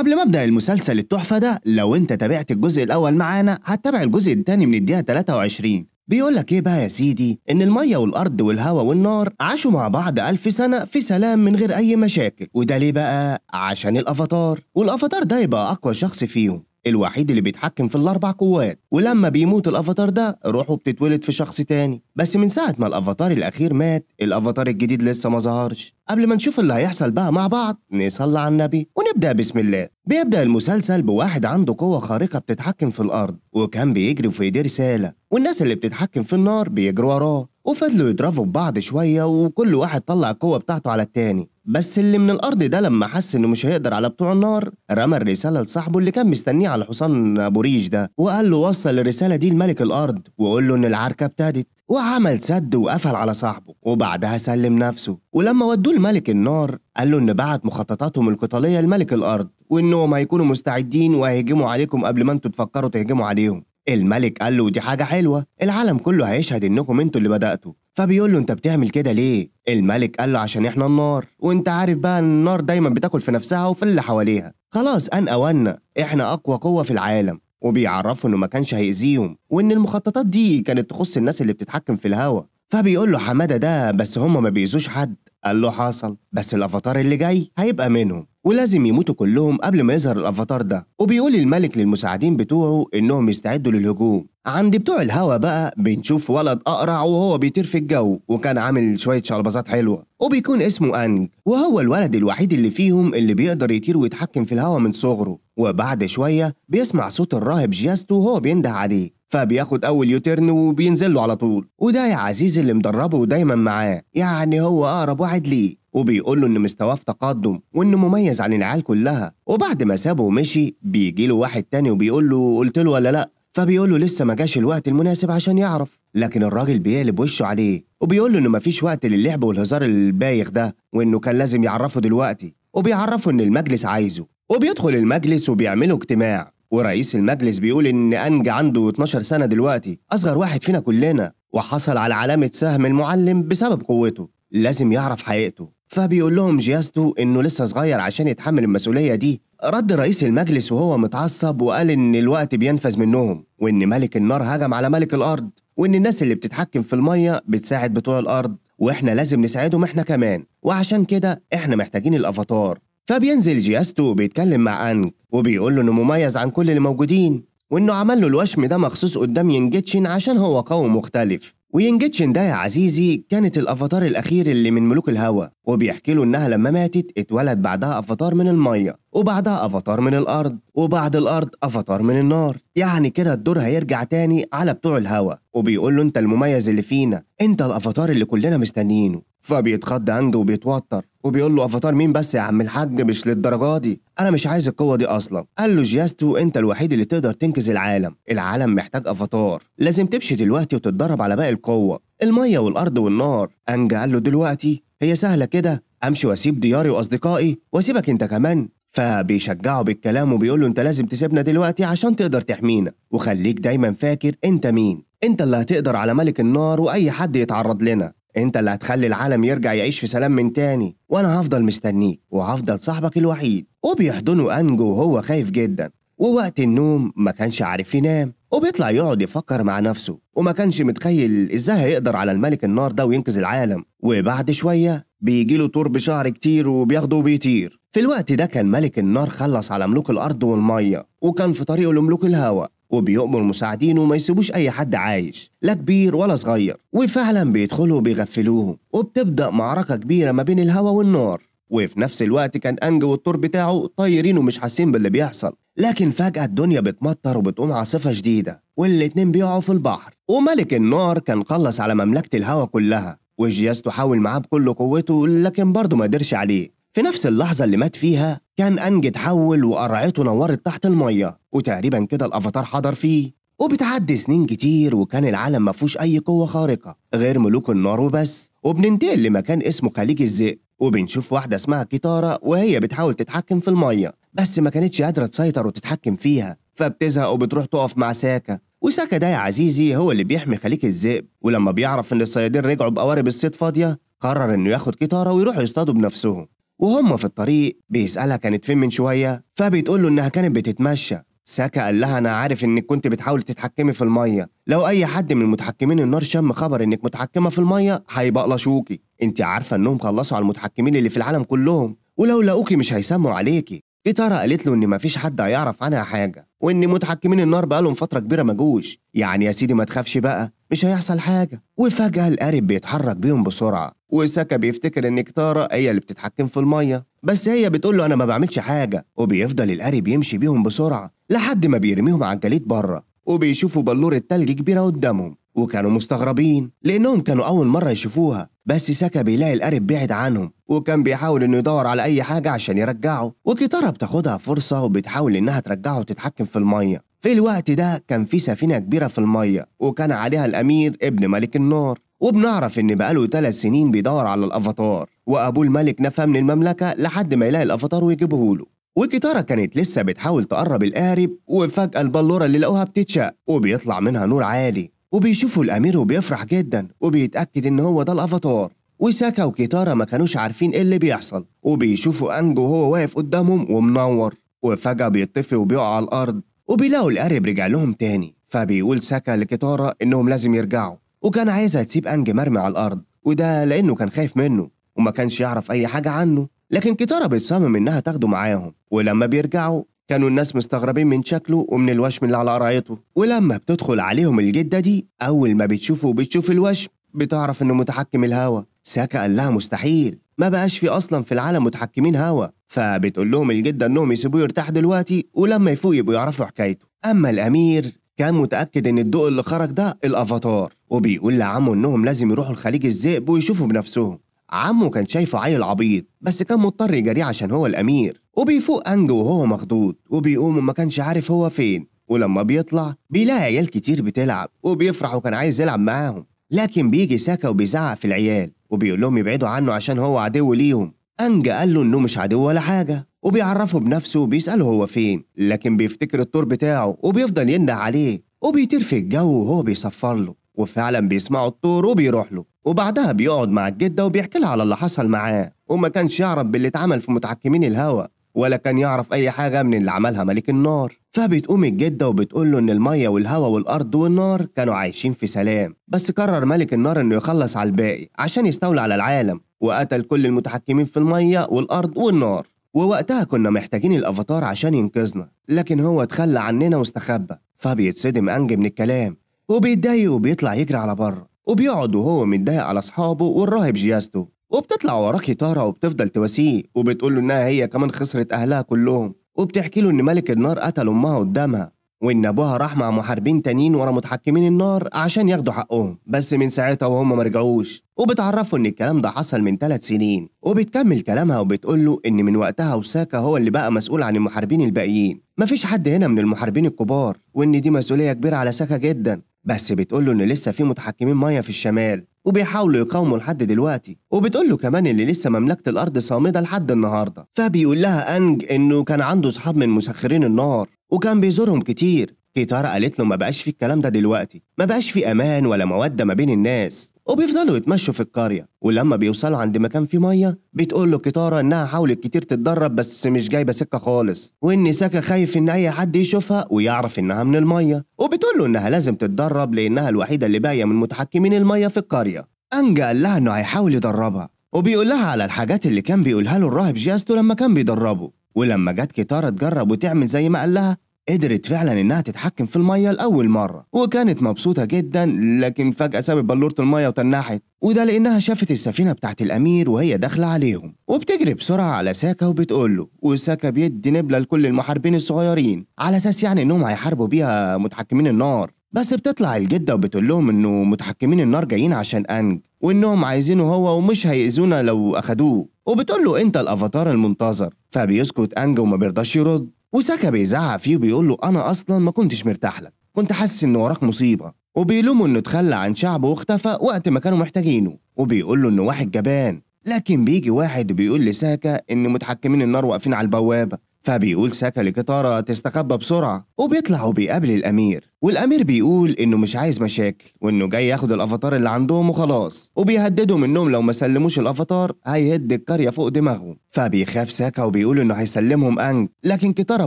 قبل ما ابدا المسلسل التحفه ده لو انت تابعت الجزء الاول معانا هتتابع الجزء الثاني من الدقيقه 23 بيقول لك ايه بقى يا سيدي ان الميه والارض والهواء والنار عاشوا مع بعض ألف سنه في سلام من غير اي مشاكل وده ليه بقى عشان الافاتار والافاتار ده يبقى اقوى شخص فيهم الوحيد اللي بيتحكم في الاربع قوات ولما بيموت الافاتار ده روحه بتتولد في شخص تاني بس من ساعه ما الافاتار الاخير مات الافاتار الجديد لسه ما ظهرش قبل ما نشوف اللي هيحصل بقى مع بعض نصلي على النبي ونبدا بسم الله بيبدا المسلسل بواحد عنده قوه خارقه بتتحكم في الارض وكان بيجري في ايديه رساله والناس اللي بتتحكم في النار بيجروا وراه وفضلوا يضربوا في بعض شويه وكل واحد طلع القوه بتاعته على التاني بس اللي من الارض ده لما حس انه مش هيقدر على بتوع النار رمى الرساله لصاحبه اللي كان مستنيه على حصان ابو ريش ده وقال له وصل الرساله دي لملك الارض وقول له ان العركه ابتدت وعمل سد وقفل على صاحبه وبعدها سلم نفسه ولما ودوه لملك النار قال له ان بعت مخططاتهم القتاليه لملك الارض وانهم هيكونوا مستعدين وهيهجموا عليكم قبل ما انتوا تفكروا تهجموا عليهم الملك قال له دي حاجة حلوة العالم كله هيشهد انكم انتوا اللي بدأتوا فبيقول له انت بتعمل كده ليه الملك قال له عشان احنا النار وانت عارف بقى ان النار دايما بتاكل في نفسها وفي اللي حواليها خلاص ان اونا احنا اقوى قوة في العالم وبيعرفوا انه ما كانش هيأذيهم وان المخططات دي كانت تخص الناس اللي بتتحكم في الهوا فبيقول له حمادة ده بس هم ما بيأذوش حد قال له حصل بس الافاتار اللي جاي هيبقى منهم ولازم يموتوا كلهم قبل ما يظهر الافاتار ده وبيقول الملك للمساعدين بتوعه انهم يستعدوا للهجوم عند بتوع الهوا بقى بنشوف ولد اقرع وهو بيطير في الجو وكان عامل شويه شلبازات حلوه وبيكون اسمه انج وهو الولد الوحيد اللي فيهم اللي بيقدر يطير ويتحكم في الهوا من صغره وبعد شوية بيسمع صوت الراهب جيازته وهو بينده عليه فبياخد أول يوترن وبينزل له على طول وده يا عزيز اللي مدربه دايما معاه يعني هو أقرب واحد ليه وبيقول له إن مستواه في تقدم وإنه مميز عن العيال كلها وبعد ما سابه ومشي بيجي له واحد تاني وبيقول له قلت له ولا لأ فبيقول له لسه ما جاش الوقت المناسب عشان يعرف لكن الراجل بيقلب وشه عليه وبيقول له إنه مفيش وقت للعب والهزار البايخ ده وإنه كان لازم يعرفه دلوقتي وبيعرفه إن المجلس عايزه وبيدخل المجلس وبيعملوا اجتماع ورئيس المجلس بيقول ان انج عنده 12 سنه دلوقتي اصغر واحد فينا كلنا وحصل على علامه سهم المعلم بسبب قوته لازم يعرف حقيقته فبيقول لهم جيازته انه لسه صغير عشان يتحمل المسؤوليه دي رد رئيس المجلس وهو متعصب وقال ان الوقت بينفذ منهم وان ملك النار هجم على ملك الارض وان الناس اللي بتتحكم في الميه بتساعد بتوع الارض واحنا لازم نساعدهم احنا كمان وعشان كده احنا محتاجين الافاتار فبينزل جياستو وبيتكلم مع أنج وبيقول له إنه مميز عن كل اللي موجودين وإنه عمل له الوشم ده مخصوص قدام ينجتشن عشان هو قوي مختلف وينجتشن ده يا عزيزي كانت الافاتار الاخير اللي من ملوك الهوا وبيحكي له انها لما ماتت اتولد بعدها افاتار من الميه وبعدها افاتار من الارض وبعد الارض افاتار من النار يعني كده الدور هيرجع تاني على بتوع الهوا وبيقول له انت المميز اللي فينا انت الافاتار اللي كلنا مستنيينه فبيتخض عنده وبيتوتر وبيقول له افاتار مين بس يا عم الحاج مش للدرجه دي انا مش عايز القوه دي اصلا قال له جياستو انت الوحيد اللي تقدر تنقذ العالم العالم محتاج افاتار لازم تمشي دلوقتي وتتدرب على باقي القوه الميه والارض والنار انجا قال له دلوقتي هي سهله كده امشي واسيب دياري واصدقائي واسيبك انت كمان فبيشجعه بالكلام وبيقول له انت لازم تسيبنا دلوقتي عشان تقدر تحمينا وخليك دايما فاكر انت مين انت اللي هتقدر على ملك النار واي حد يتعرض لنا انت اللي هتخلي العالم يرجع يعيش في سلام من تاني وانا هفضل مستنيك وهفضل صاحبك الوحيد وبيحضنه انجو وهو خايف جدا ووقت النوم ما كانش عارف ينام وبيطلع يقعد يفكر مع نفسه وما كانش متخيل ازاي هيقدر على الملك النار ده وينقذ العالم وبعد شوية بيجيله ترب شعر كتير وبياخده وبيطير في الوقت ده كان ملك النار خلص على ملوك الأرض والمية وكان في طريقه لملوك الهواء وبيؤمر مساعدينه ما يسيبوش اي حد عايش لا كبير ولا صغير وفعلا بيدخلوا وبيغفلوهم وبتبدا معركه كبيره ما بين الهواء والنار وفي نفس الوقت كان انج والطور بتاعه طايرين ومش حاسين باللي بيحصل لكن فجأة الدنيا بتمطر وبتقوم عاصفة شديدة والاتنين بيقعوا في البحر وملك النار كان خلص على مملكة الهوا كلها وجياز حاول معاه بكل قوته لكن برضه ما قدرش عليه في نفس اللحظة اللي مات فيها كان أنج اتحول وقرعته نورت تحت المية وتقريبا كده الأفاتار حضر فيه وبتعدي سنين كتير وكان العالم مفهوش أي قوة خارقة غير ملوك النار وبس وبننتقل لمكان اسمه خليج الذئب وبنشوف واحدة اسمها كتارة وهي بتحاول تتحكم في المية بس ما كانتش قادرة تسيطر وتتحكم فيها فبتزهق وبتروح تقف مع ساكا وساكا ده يا عزيزي هو اللي بيحمي خليج الذئب ولما بيعرف إن الصيادين رجعوا بقوارب الصيد فاضية قرر إنه ياخد كتاره ويروح يصطادوا بنفسهم وهم في الطريق بيسألها كانت فين من شوية فبتقول له إنها كانت بتتمشى ساكا قال لها أنا عارف إنك كنت بتحاولي تتحكمي في المية لو أي حد من المتحكمين النار شم خبر إنك متحكمة في المية هيبقلشوكي أنت عارفة إنهم خلصوا على المتحكمين اللي في العالم كلهم ولو لقوكي مش هيسموا عليكي إيتارا قالت له إن مفيش حد هيعرف عنها حاجة وإن متحكمين النار بقالهم فترة كبيرة ما جوش يعني يا سيدي ما تخافش بقى مش هيحصل حاجة وفجأة القارب بيتحرك بيهم بسرعة وساكا بيفتكر إن كتارة هي اللي بتتحكم في المية بس هي بتقول له أنا ما بعملش حاجة وبيفضل القارب يمشي بيهم بسرعة لحد ما بيرميهم على الجليد بره وبيشوفوا بلورة تلج كبيرة قدامهم وكانوا مستغربين لأنهم كانوا أول مرة يشوفوها بس ساكا بيلاقي القارب بعيد عنهم وكان بيحاول إنه يدور على أي حاجة عشان يرجعه وكتارة بتاخدها فرصة وبتحاول إنها ترجعه تتحكم في المية في الوقت ده كان في سفينة كبيرة في المية وكان عليها الأمير ابن ملك النار وبنعرف إن بقاله ثلاث سنين بيدور على الأفاتار وأبوه الملك نفى من المملكة لحد ما يلاقي الأفاتار ويجيبه له وكتارة كانت لسه بتحاول تقرب القارب وفجأة البلورة اللي لقوها بتتشق وبيطلع منها نور عالي وبيشوفوا الأمير وبيفرح جدا وبيتأكد إن هو ده الأفاتار وساكا وكتارة ما كانوش عارفين إيه اللي بيحصل وبيشوفوا أنجو وهو واقف قدامهم ومنور وفجأة بيطفي وبيقع على الأرض وبيلاقوا القرب رجع لهم تاني فبيقول ساكا لكتارا إنهم لازم يرجعوا وكان عايزها تسيب أنج مرمي على الأرض وده لأنه كان خايف منه وما كانش يعرف أي حاجة عنه لكن كتارا بتصمم إنها تاخده معاهم ولما بيرجعوا كانوا الناس مستغربين من شكله ومن الوشم اللي على قرايته ولما بتدخل عليهم الجدة دي أول ما بتشوفه وبتشوف الوشم بتعرف إنه متحكم الهوا ساكا قال لها مستحيل ما بقاش في اصلا في العالم متحكمين هوا فبتقول لهم الجده انهم يسيبوه يرتاح دلوقتي ولما يفوق يبقوا يعرفوا حكايته اما الامير كان متاكد ان الضوء اللي خرج ده الافاتار وبيقول لعمه انهم لازم يروحوا الخليج الذئب ويشوفوا بنفسهم عمه كان شايفه عيل عبيط بس كان مضطر يجريه عشان هو الامير وبيفوق انج وهو مخضوض وبيقوم وما كانش عارف هو فين ولما بيطلع بيلاقي عيال كتير بتلعب وبيفرح وكان عايز يلعب معاهم لكن بيجي ساكا وبيزعق في العيال وبيقول لهم يبعدوا عنه عشان هو عدو ليهم أنجا قال له إنه مش عدو ولا حاجة وبيعرفه بنفسه وبيسأله هو فين لكن بيفتكر الطور بتاعه وبيفضل ينده عليه وبيطير في الجو وهو بيصفر له وفعلا بيسمعوا الطور وبيروح له وبعدها بيقعد مع الجدة وبيحكي لها على اللي حصل معاه وما كانش يعرف باللي اتعمل في متحكمين الهوا ولا كان يعرف أي حاجة من اللي عملها ملك النار فبتقوم الجدة وبتقول له إن المية والهواء والأرض والنار كانوا عايشين في سلام بس قرر ملك النار إنه يخلص على الباقي عشان يستولى على العالم وقتل كل المتحكمين في المية والأرض والنار ووقتها كنا محتاجين الافاتار عشان ينقذنا لكن هو اتخلى عننا واستخبى فبيتصدم انج من الكلام وبيتضايق وبيطلع يجري على بره وبيقعد وهو متضايق على اصحابه والراهب جيازته وبتطلع وراك طارة وبتفضل تواسيه وبتقول له إنها هي كمان خسرت أهلها كلهم وبتحكي له إن ملك النار قتل أمها قدامها وإن أبوها راح مع محاربين تانيين ورا متحكمين النار عشان ياخدوا حقهم بس من ساعتها وهم رجعوش وبتعرفه إن الكلام ده حصل من ثلاث سنين وبتكمل كلامها وبتقول له إن من وقتها وساكا هو اللي بقى مسؤول عن المحاربين الباقيين مفيش حد هنا من المحاربين الكبار وإن دي مسؤولية كبيرة على ساكا جدا بس بتقول له إن لسه في متحكمين مية في الشمال وبيحاولوا يقاوموا لحد دلوقتي وبتقول له كمان ان لسه مملكه الارض صامده لحد النهارده فبيقول لها انج انه كان عنده صحاب من مسخرين النار وكان بيزورهم كتير كيتارا قالت له ما بقاش في الكلام ده دلوقتي ما بقاش في امان ولا موده ما بين الناس وبيفضلوا يتمشوا في القرية ولما بيوصلوا عند مكان فيه مية بتقول له كتارة إنها حاولت كتير تتدرب بس مش جايبة سكة خالص وإن ساكا خايف إن أي حد يشوفها ويعرف إنها من المية وبتقول له إنها لازم تتدرب لإنها الوحيدة اللي باقية من متحكمين المية في القرية أنجا قال لها إنه هيحاول يدربها وبيقول لها على الحاجات اللي كان بيقولها له الراهب جيازته لما كان بيدربه ولما جت كتارة تجرب وتعمل زي ما قال لها قدرت فعلا انها تتحكم في الميه لاول مره وكانت مبسوطه جدا لكن فجاه سابت بلوره الميه وتنحت وده لانها شافت السفينه بتاعت الامير وهي داخله عليهم وبتجري بسرعه على ساكا وبتقول له وساكا بيدي نبله لكل المحاربين الصغيرين على اساس يعني انهم هيحاربوا بيها متحكمين النار بس بتطلع الجده وبتقول لهم انه متحكمين النار جايين عشان انج وانهم عايزينه هو ومش هيأذونا لو اخدوه وبتقول له انت الافاتار المنتظر فبيسكت انج وما بيرضاش يرد وساكا بيزعق فيه وبيقول له انا اصلا ما كنتش مرتاح لك كنت حاسس ان وراك مصيبه وبيلومه انه تخلى عن شعبه واختفى وقت ما كانوا محتاجينه وبيقول له انه واحد جبان لكن بيجي واحد وبيقول لساكا ان متحكمين النار واقفين على البوابه فبيقول ساكا لكتارة تستخبى بسرعة وبيطلع وبيقابل الأمير والامير بيقول انه مش عايز مشاكل وانه جاي ياخد الافاتار اللي عندهم وخلاص وبيهددوا منهم لو ما سلموش الافاتار هيهد القريه فوق دماغهم فبيخاف ساكا وبيقول انه هيسلمهم انج لكن كتارا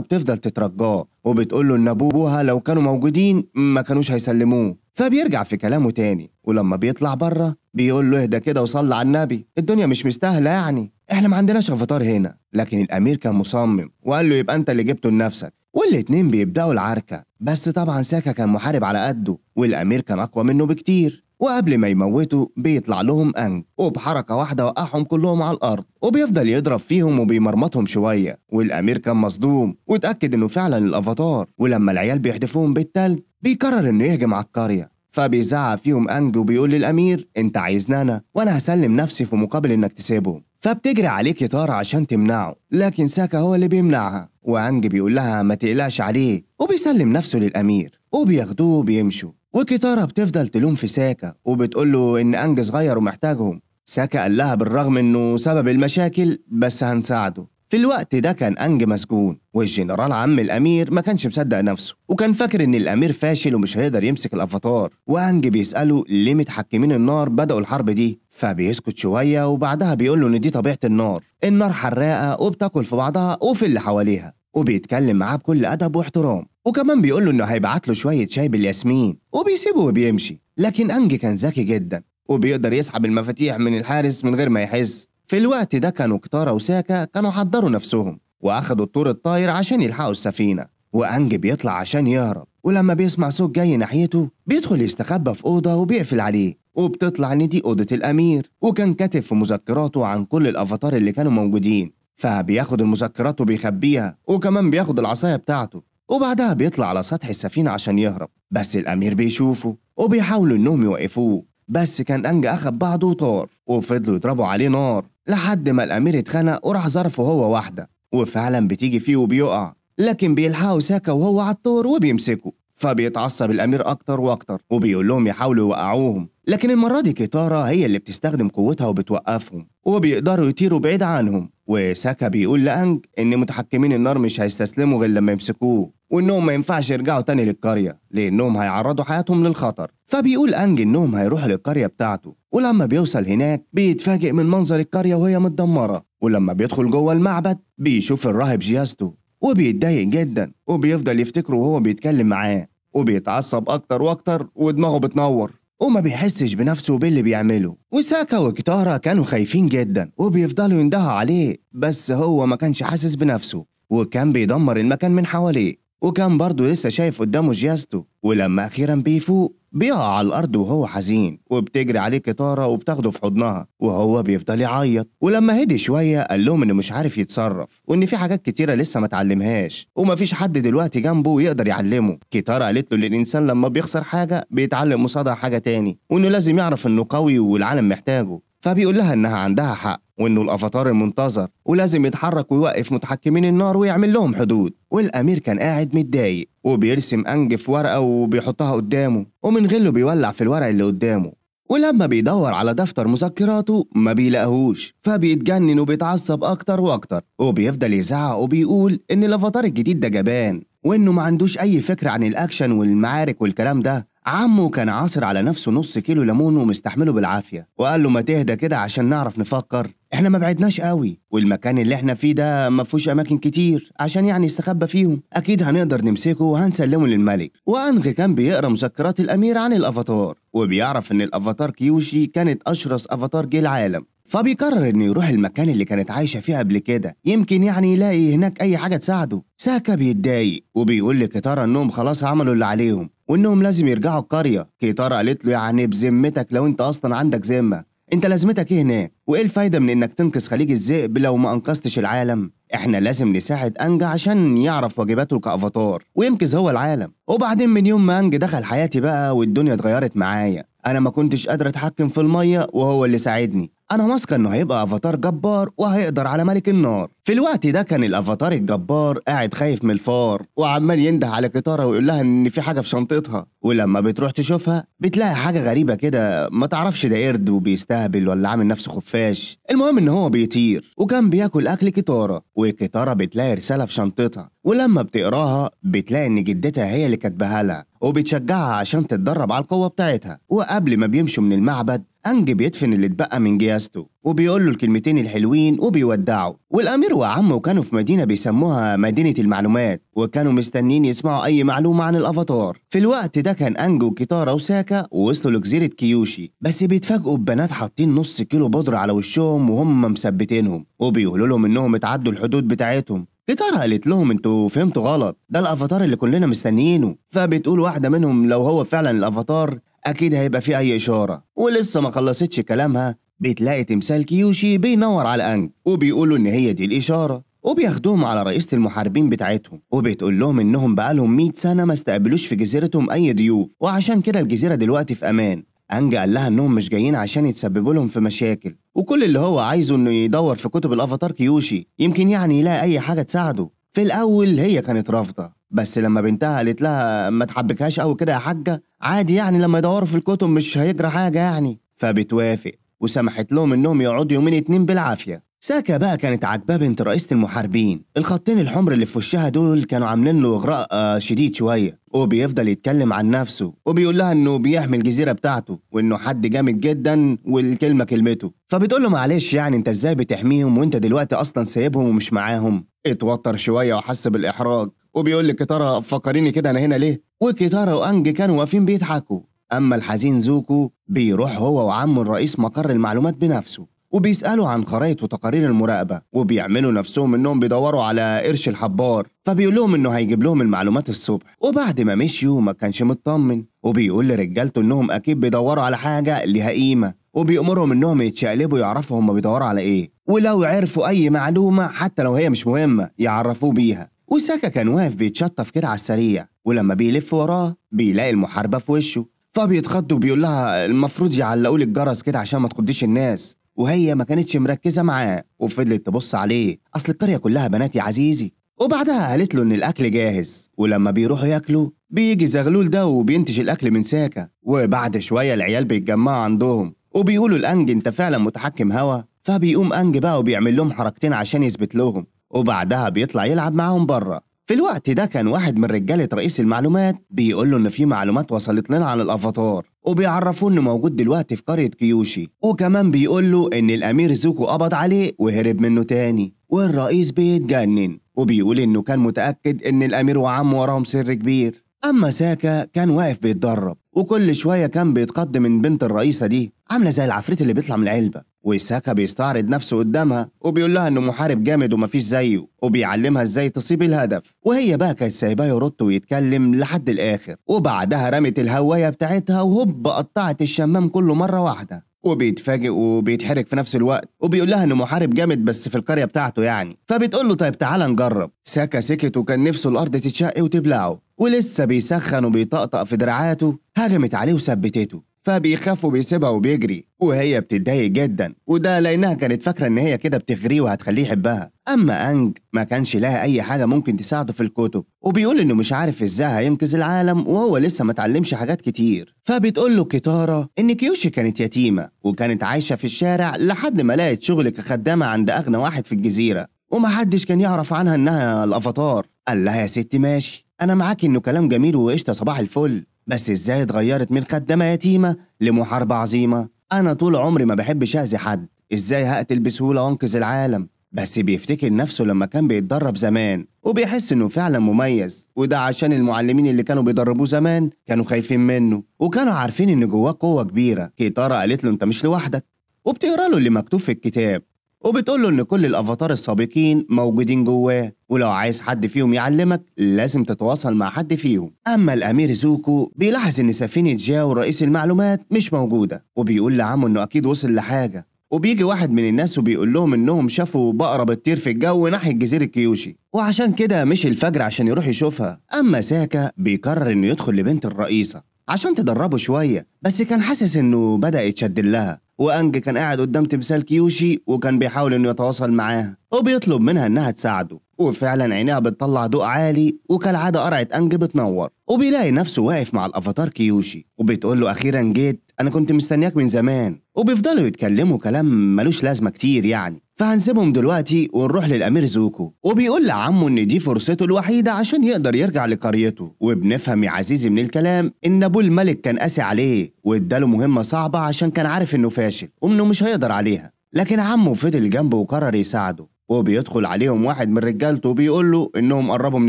بتفضل تترجاه وبتقول له ان ابوها لو كانوا موجودين ما كانوش هيسلموه فبيرجع في كلامه تاني ولما بيطلع بره بيقول له اهدى كده وصلي على النبي الدنيا مش مستاهله يعني احنا ما عندناش افاتار هنا لكن الامير كان مصمم وقال له يبقى انت اللي جبته لنفسك والاتنين بيبدأوا العركة بس طبعا ساكا كان محارب على قده والأمير كان أقوى منه بكتير وقبل ما يموتوا بيطلع لهم أنج وبحركة واحدة وقعهم كلهم على الأرض وبيفضل يضرب فيهم وبيمرمطهم شوية والأمير كان مصدوم واتأكد إنه فعلا الأفاتار ولما العيال بيحدفوهم بالتلج بيقرر إنه يهجم على القرية فبيزعق فيهم أنج وبيقول للأمير أنت عايزني أنا وأنا هسلم نفسي في مقابل إنك تسيبهم فبتجري عليك يا عشان تمنعه لكن ساكا هو اللي بيمنعها وانج بيقول لها ما تقلقش عليه وبيسلم نفسه للأمير وبياخدوه وبيمشوا وكيتارا بتفضل تلوم في ساكا وبتقول له إن أنج صغير ومحتاجهم ساكا قال لها بالرغم إنه سبب المشاكل بس هنساعده في الوقت ده كان أنج مسجون والجنرال عم الأمير ما كانش مصدق نفسه وكان فاكر إن الأمير فاشل ومش هيقدر يمسك الأفاتار وأنج بيسأله ليه متحكمين النار بدأوا الحرب دي فبيسكت شوية وبعدها بيقول له إن دي طبيعة النار النار حراقة وبتاكل في بعضها وفي اللي حواليها وبيتكلم معاه بكل أدب واحترام وكمان بيقول له إنه هيبعت له شوية شاي بالياسمين وبيسيبه وبيمشي لكن أنج كان ذكي جدا وبيقدر يسحب المفاتيح من الحارس من غير ما يحس في الوقت ده كانوا كتارة وساكا كانوا حضروا نفسهم وأخدوا الطور الطاير عشان يلحقوا السفينة وأنج بيطلع عشان يهرب ولما بيسمع صوت جاي ناحيته بيدخل يستخبى في أوضة وبيقفل عليه وبتطلع إن دي أوضة الأمير وكان كاتب في مذكراته عن كل الأفاتار اللي كانوا موجودين فبياخد المذكرات وبيخبيها وكمان بياخد العصاية بتاعته وبعدها بيطلع على سطح السفينة عشان يهرب بس الأمير بيشوفه وبيحاولوا إنهم يوقفوه بس كان أنج أخد بعضه وطار وفضلوا يضربوا عليه نار لحد ما الأمير اتخنق وراح ظرفه هو واحدة وفعلا بتيجي فيه وبيقع لكن بيلحقوا ساكا وهو على الطور وبيمسكوا فبيتعصب الأمير أكتر وأكتر وبيقول لهم يحاولوا يوقعوهم لكن المرة دي كيتارا هي اللي بتستخدم قوتها وبتوقفهم وبيقدروا يطيروا بعيد عنهم وساكا بيقول لأنج إن متحكمين النار مش هيستسلموا غير لما يمسكوه وإنهم ما ينفعش يرجعوا تاني للقرية لأنهم هيعرضوا حياتهم للخطر فبيقول أنج إنهم هيروحوا للقرية بتاعته ولما بيوصل هناك بيتفاجئ من منظر القرية وهي متدمرة ولما بيدخل جوه المعبد بيشوف الراهب جيازته وبيتضايق جدا وبيفضل يفتكره وهو بيتكلم معاه وبيتعصب أكتر وأكتر ودماغه بتنور وما بيحسش بنفسه باللي بيعمله وساكا وكتارا كانوا خايفين جدا وبيفضلوا يندهوا عليه بس هو ما كانش حاسس بنفسه وكان بيدمر المكان من حواليه وكان برضه لسه شايف قدامه جيازته ولما أخيرا بيفوق بيقع على الأرض وهو حزين وبتجري عليه كتارة وبتاخده في حضنها وهو بيفضل يعيط ولما هدي شوية قال لهم إنه مش عارف يتصرف وإن في حاجات كتيرة لسه ما اتعلمهاش ومفيش حد دلوقتي جنبه يقدر يعلمه كتارة قالت له إن الإنسان لما بيخسر حاجة بيتعلم قصادها حاجة تاني وإنه لازم يعرف إنه قوي والعالم محتاجه فبيقول لها إنها عندها حق وإنه الأفاتار المنتظر ولازم يتحرك ويوقف متحكمين النار ويعمل لهم حدود والأمير كان قاعد متضايق وبيرسم أنج في ورقة وبيحطها قدامه ومن غله بيولع في الورق اللي قدامه ولما بيدور على دفتر مذكراته ما بيلاقيهوش فبيتجنن وبيتعصب أكتر وأكتر وبيفضل يزعق وبيقول إن الأفاتار الجديد ده جبان وإنه ما عندوش أي فكرة عن الأكشن والمعارك والكلام ده عمه كان عاصر على نفسه نص كيلو ليمون ومستحمله بالعافيه وقال له ما تهدى كده عشان نعرف نفكر احنا ما بعدناش قوي والمكان اللي احنا فيه ده ما فيهوش اماكن كتير عشان يعني يستخبى فيهم اكيد هنقدر نمسكه وهنسلمه للملك وانغ كان بيقرا مذكرات الامير عن الافاتار وبيعرف ان الافاتار كيوشي كانت اشرس افاتار جه العالم فبيقرر انه يروح المكان اللي كانت عايشه فيه قبل كده يمكن يعني يلاقي هناك اي حاجه تساعده ساكا بيتضايق وبيقول لكتارا انهم خلاص عملوا اللي عليهم وانهم لازم يرجعوا القريه كيتارا قالت له يعني بذمتك لو انت اصلا عندك ذمه انت لازمتك ايه هناك وايه الفايده من انك تنقذ خليج الذئب لو ما انقذتش العالم احنا لازم نساعد انج عشان يعرف واجباته كافاتار وينقذ هو العالم وبعدين من يوم ما انج دخل حياتي بقى والدنيا اتغيرت معايا انا ما كنتش قادر اتحكم في الميه وهو اللي ساعدني انا واثقه انه هيبقى افاتار جبار وهيقدر على ملك النار في الوقت ده كان الافاتار الجبار قاعد خايف من الفار وعمال ينده على كتاره ويقول لها ان في حاجه في شنطتها ولما بتروح تشوفها بتلاقي حاجه غريبه كده ما تعرفش ده قرد وبيستهبل ولا عامل نفسه خفاش المهم ان هو بيطير وكان بياكل اكل كتاره وكتاره بتلاقي رساله في شنطتها ولما بتقراها بتلاقي ان جدتها هي اللي كاتباها لها وبتشجعها عشان تتدرب على القوة بتاعتها وقبل ما بيمشوا من المعبد أنج بيدفن اللي اتبقى من جيازته وبيقول له الكلمتين الحلوين وبيودعه والأمير وعمه كانوا في مدينة بيسموها مدينة المعلومات وكانوا مستنين يسمعوا أي معلومة عن الأفاتار في الوقت ده كان أنج وكيتارا وساكا ووصلوا لجزيرة كيوشي بس بيتفاجئوا ببنات حاطين نص كيلو بودرة على وشهم وهم مثبتينهم وبيقولوا لهم إنهم اتعدوا الحدود بتاعتهم بيتر قالت لهم انتوا فهمتوا غلط ده الافاتار اللي كلنا مستنيينه فبتقول واحده منهم لو هو فعلا الافاتار اكيد هيبقى فيه اي اشاره ولسه ما خلصتش كلامها بتلاقي تمثال كيوشي بينور على انج وبيقولوا ان هي دي الاشاره وبياخدوهم على رئيسة المحاربين بتاعتهم وبتقول لهم انهم بقالهم 100 سنة ما استقبلوش في جزيرتهم اي ضيوف وعشان كده الجزيرة دلوقتي في امان أنج قال لها إنهم مش جايين عشان يتسببوا لهم في مشاكل وكل اللي هو عايزه إنه يدور في كتب الأفاتار كيوشي يمكن يعني يلاقي أي حاجة تساعده في الأول هي كانت رافضة بس لما بنتها قالت لها ما تحبكهاش قوي كده يا حاجة عادي يعني لما يدوروا في الكتب مش هيجرى حاجة يعني فبتوافق وسمحت لهم إنهم يقعدوا يومين اتنين بالعافية ساكا بقى كانت عاجباه بنت رئيسة المحاربين الخطين الحمر اللي في وشها دول كانوا عاملين له اغراء آه شديد شويه وبيفضل يتكلم عن نفسه وبيقول لها انه بيحمي الجزيره بتاعته وانه حد جامد جدا والكلمه كلمته فبتقول له معلش يعني انت ازاي بتحميهم وانت دلوقتي اصلا سايبهم ومش معاهم اتوتر شويه وحس بالاحراج وبيقول لكتارا فكريني كده انا هنا ليه وكتارا وانج كانوا واقفين بيضحكوا اما الحزين زوكو بيروح هو وعمه الرئيس مقر المعلومات بنفسه وبيسألوا عن خرائط وتقارير المراقبة وبيعملوا نفسهم إنهم بيدوروا على قرش الحبار فبيقول لهم إنه هيجيب لهم المعلومات الصبح وبعد ما مشيوا ما كانش مطمن وبيقول لرجالته إنهم أكيد بيدوروا على حاجة ليها قيمة وبيأمرهم إنهم يتشقلبوا يعرفوا هم بيدوروا على إيه ولو عرفوا أي معلومة حتى لو هي مش مهمة يعرفوه بيها وساكا كان واقف بيتشطف كده على السريع ولما بيلف وراه بيلاقي المحاربة في وشه فبيتخض وبيقول لها المفروض يعلقوا لي الجرس كده عشان ما تخضيش الناس وهي ما كانتش مركزة معاه وفضلت تبص عليه أصل القرية كلها بنات يا عزيزي وبعدها قالت له إن الأكل جاهز ولما بيروحوا ياكلوا بيجي زغلول ده وبينتج الأكل من ساكة وبعد شوية العيال بيتجمعوا عندهم وبيقولوا الأنج أنت فعلا متحكم هوا فبيقوم أنج بقى وبيعمل لهم حركتين عشان يثبت لهم وبعدها بيطلع يلعب معاهم بره في الوقت ده كان واحد من رجالة رئيس المعلومات بيقول له إن في معلومات وصلت لنا عن الأفاتار وبيعرفوه إنه موجود دلوقتي في قرية كيوشي وكمان بيقول له إن الأمير زوكو قبض عليه وهرب منه تاني والرئيس بيتجنن وبيقول إنه كان متأكد إن الأمير وعمه وراهم سر كبير أما ساكا كان واقف بيتدرب وكل شوية كان بيتقدم من بنت الرئيسة دي عاملة زي العفريت اللي بيطلع من العلبة وساكا بيستعرض نفسه قدامها وبيقول لها انه محارب جامد ومفيش زيه وبيعلمها ازاي تصيب الهدف وهي بقى كانت سايباه يرد ويتكلم لحد الاخر وبعدها رمت الهوايه بتاعتها وهوب قطعت الشمام كله مره واحده وبيتفاجئ وبيتحرك في نفس الوقت وبيقول لها انه محارب جامد بس في القريه بتاعته يعني فبتقول له طيب تعالى نجرب ساكا سكت وكان نفسه الارض تتشق وتبلعه ولسه بيسخن وبيطقطق في دراعاته هجمت عليه وثبتته فبيخاف وبيسيبها وبيجري وهي بتتضايق جدا وده لانها كانت فاكره ان هي كده بتغريه وهتخليه يحبها اما انج ما كانش لها اي حاجه ممكن تساعده في الكتب وبيقول انه مش عارف ازاي هينقذ العالم وهو لسه ما اتعلمش حاجات كتير فبتقول له كيتارا ان كيوشي كانت يتيمه وكانت عايشه في الشارع لحد ما لقت شغل كخدامه عند اغنى واحد في الجزيره ومحدش كان يعرف عنها انها الافاتار قال لها يا ستي ماشي انا معاك انه كلام جميل وقشطه صباح الفل بس ازاي اتغيرت من خدامة يتيمة لمحاربة عظيمة انا طول عمري ما بحبش اذي حد ازاي هقتل بسهولة وانقذ العالم بس بيفتكر نفسه لما كان بيتدرب زمان وبيحس انه فعلا مميز وده عشان المعلمين اللي كانوا بيدربوه زمان كانوا خايفين منه وكانوا عارفين ان جواه قوة كبيرة كيتارا قالت له انت مش لوحدك وبتقرا له اللي مكتوب في الكتاب وبتقول له إن كل الأفاتار السابقين موجودين جواه ولو عايز حد فيهم يعلمك لازم تتواصل مع حد فيهم أما الأمير زوكو بيلاحظ إن سفينة جاو رئيس المعلومات مش موجودة وبيقول لعمه إنه أكيد وصل لحاجة وبيجي واحد من الناس وبيقول لهم انهم شافوا بقره بتطير في الجو ناحيه جزيره كيوشي وعشان كده مشي الفجر عشان يروح يشوفها اما ساكا بيقرر انه يدخل لبنت الرئيسه عشان تدربه شوية بس كان حاسس إنه بدأ يتشدد لها وأنج كان قاعد قدام تمثال كيوشي وكان بيحاول إنه يتواصل معاها وبيطلب منها إنها تساعده وفعلا عينيها بتطلع ضوء عالي وكالعادة قرعة أنج بتنور وبيلاقي نفسه واقف مع الأفاتار كيوشي وبتقول له أخيرا جيت أنا كنت مستنياك من زمان وبيفضلوا يتكلموا كلام ملوش لازمة كتير يعني فهنسيبهم دلوقتي ونروح للأمير زوكو وبيقول لعمه إن دي فرصته الوحيدة عشان يقدر يرجع لقريته وبنفهم يا عزيزي من الكلام إن أبوه الملك كان قاسي عليه وإداله مهمة صعبة عشان كان عارف إنه فاشل وإنه مش هيقدر عليها لكن عمه فضل جنبه وقرر يساعده وبيدخل عليهم واحد من رجالته وبيقول له انهم قربوا من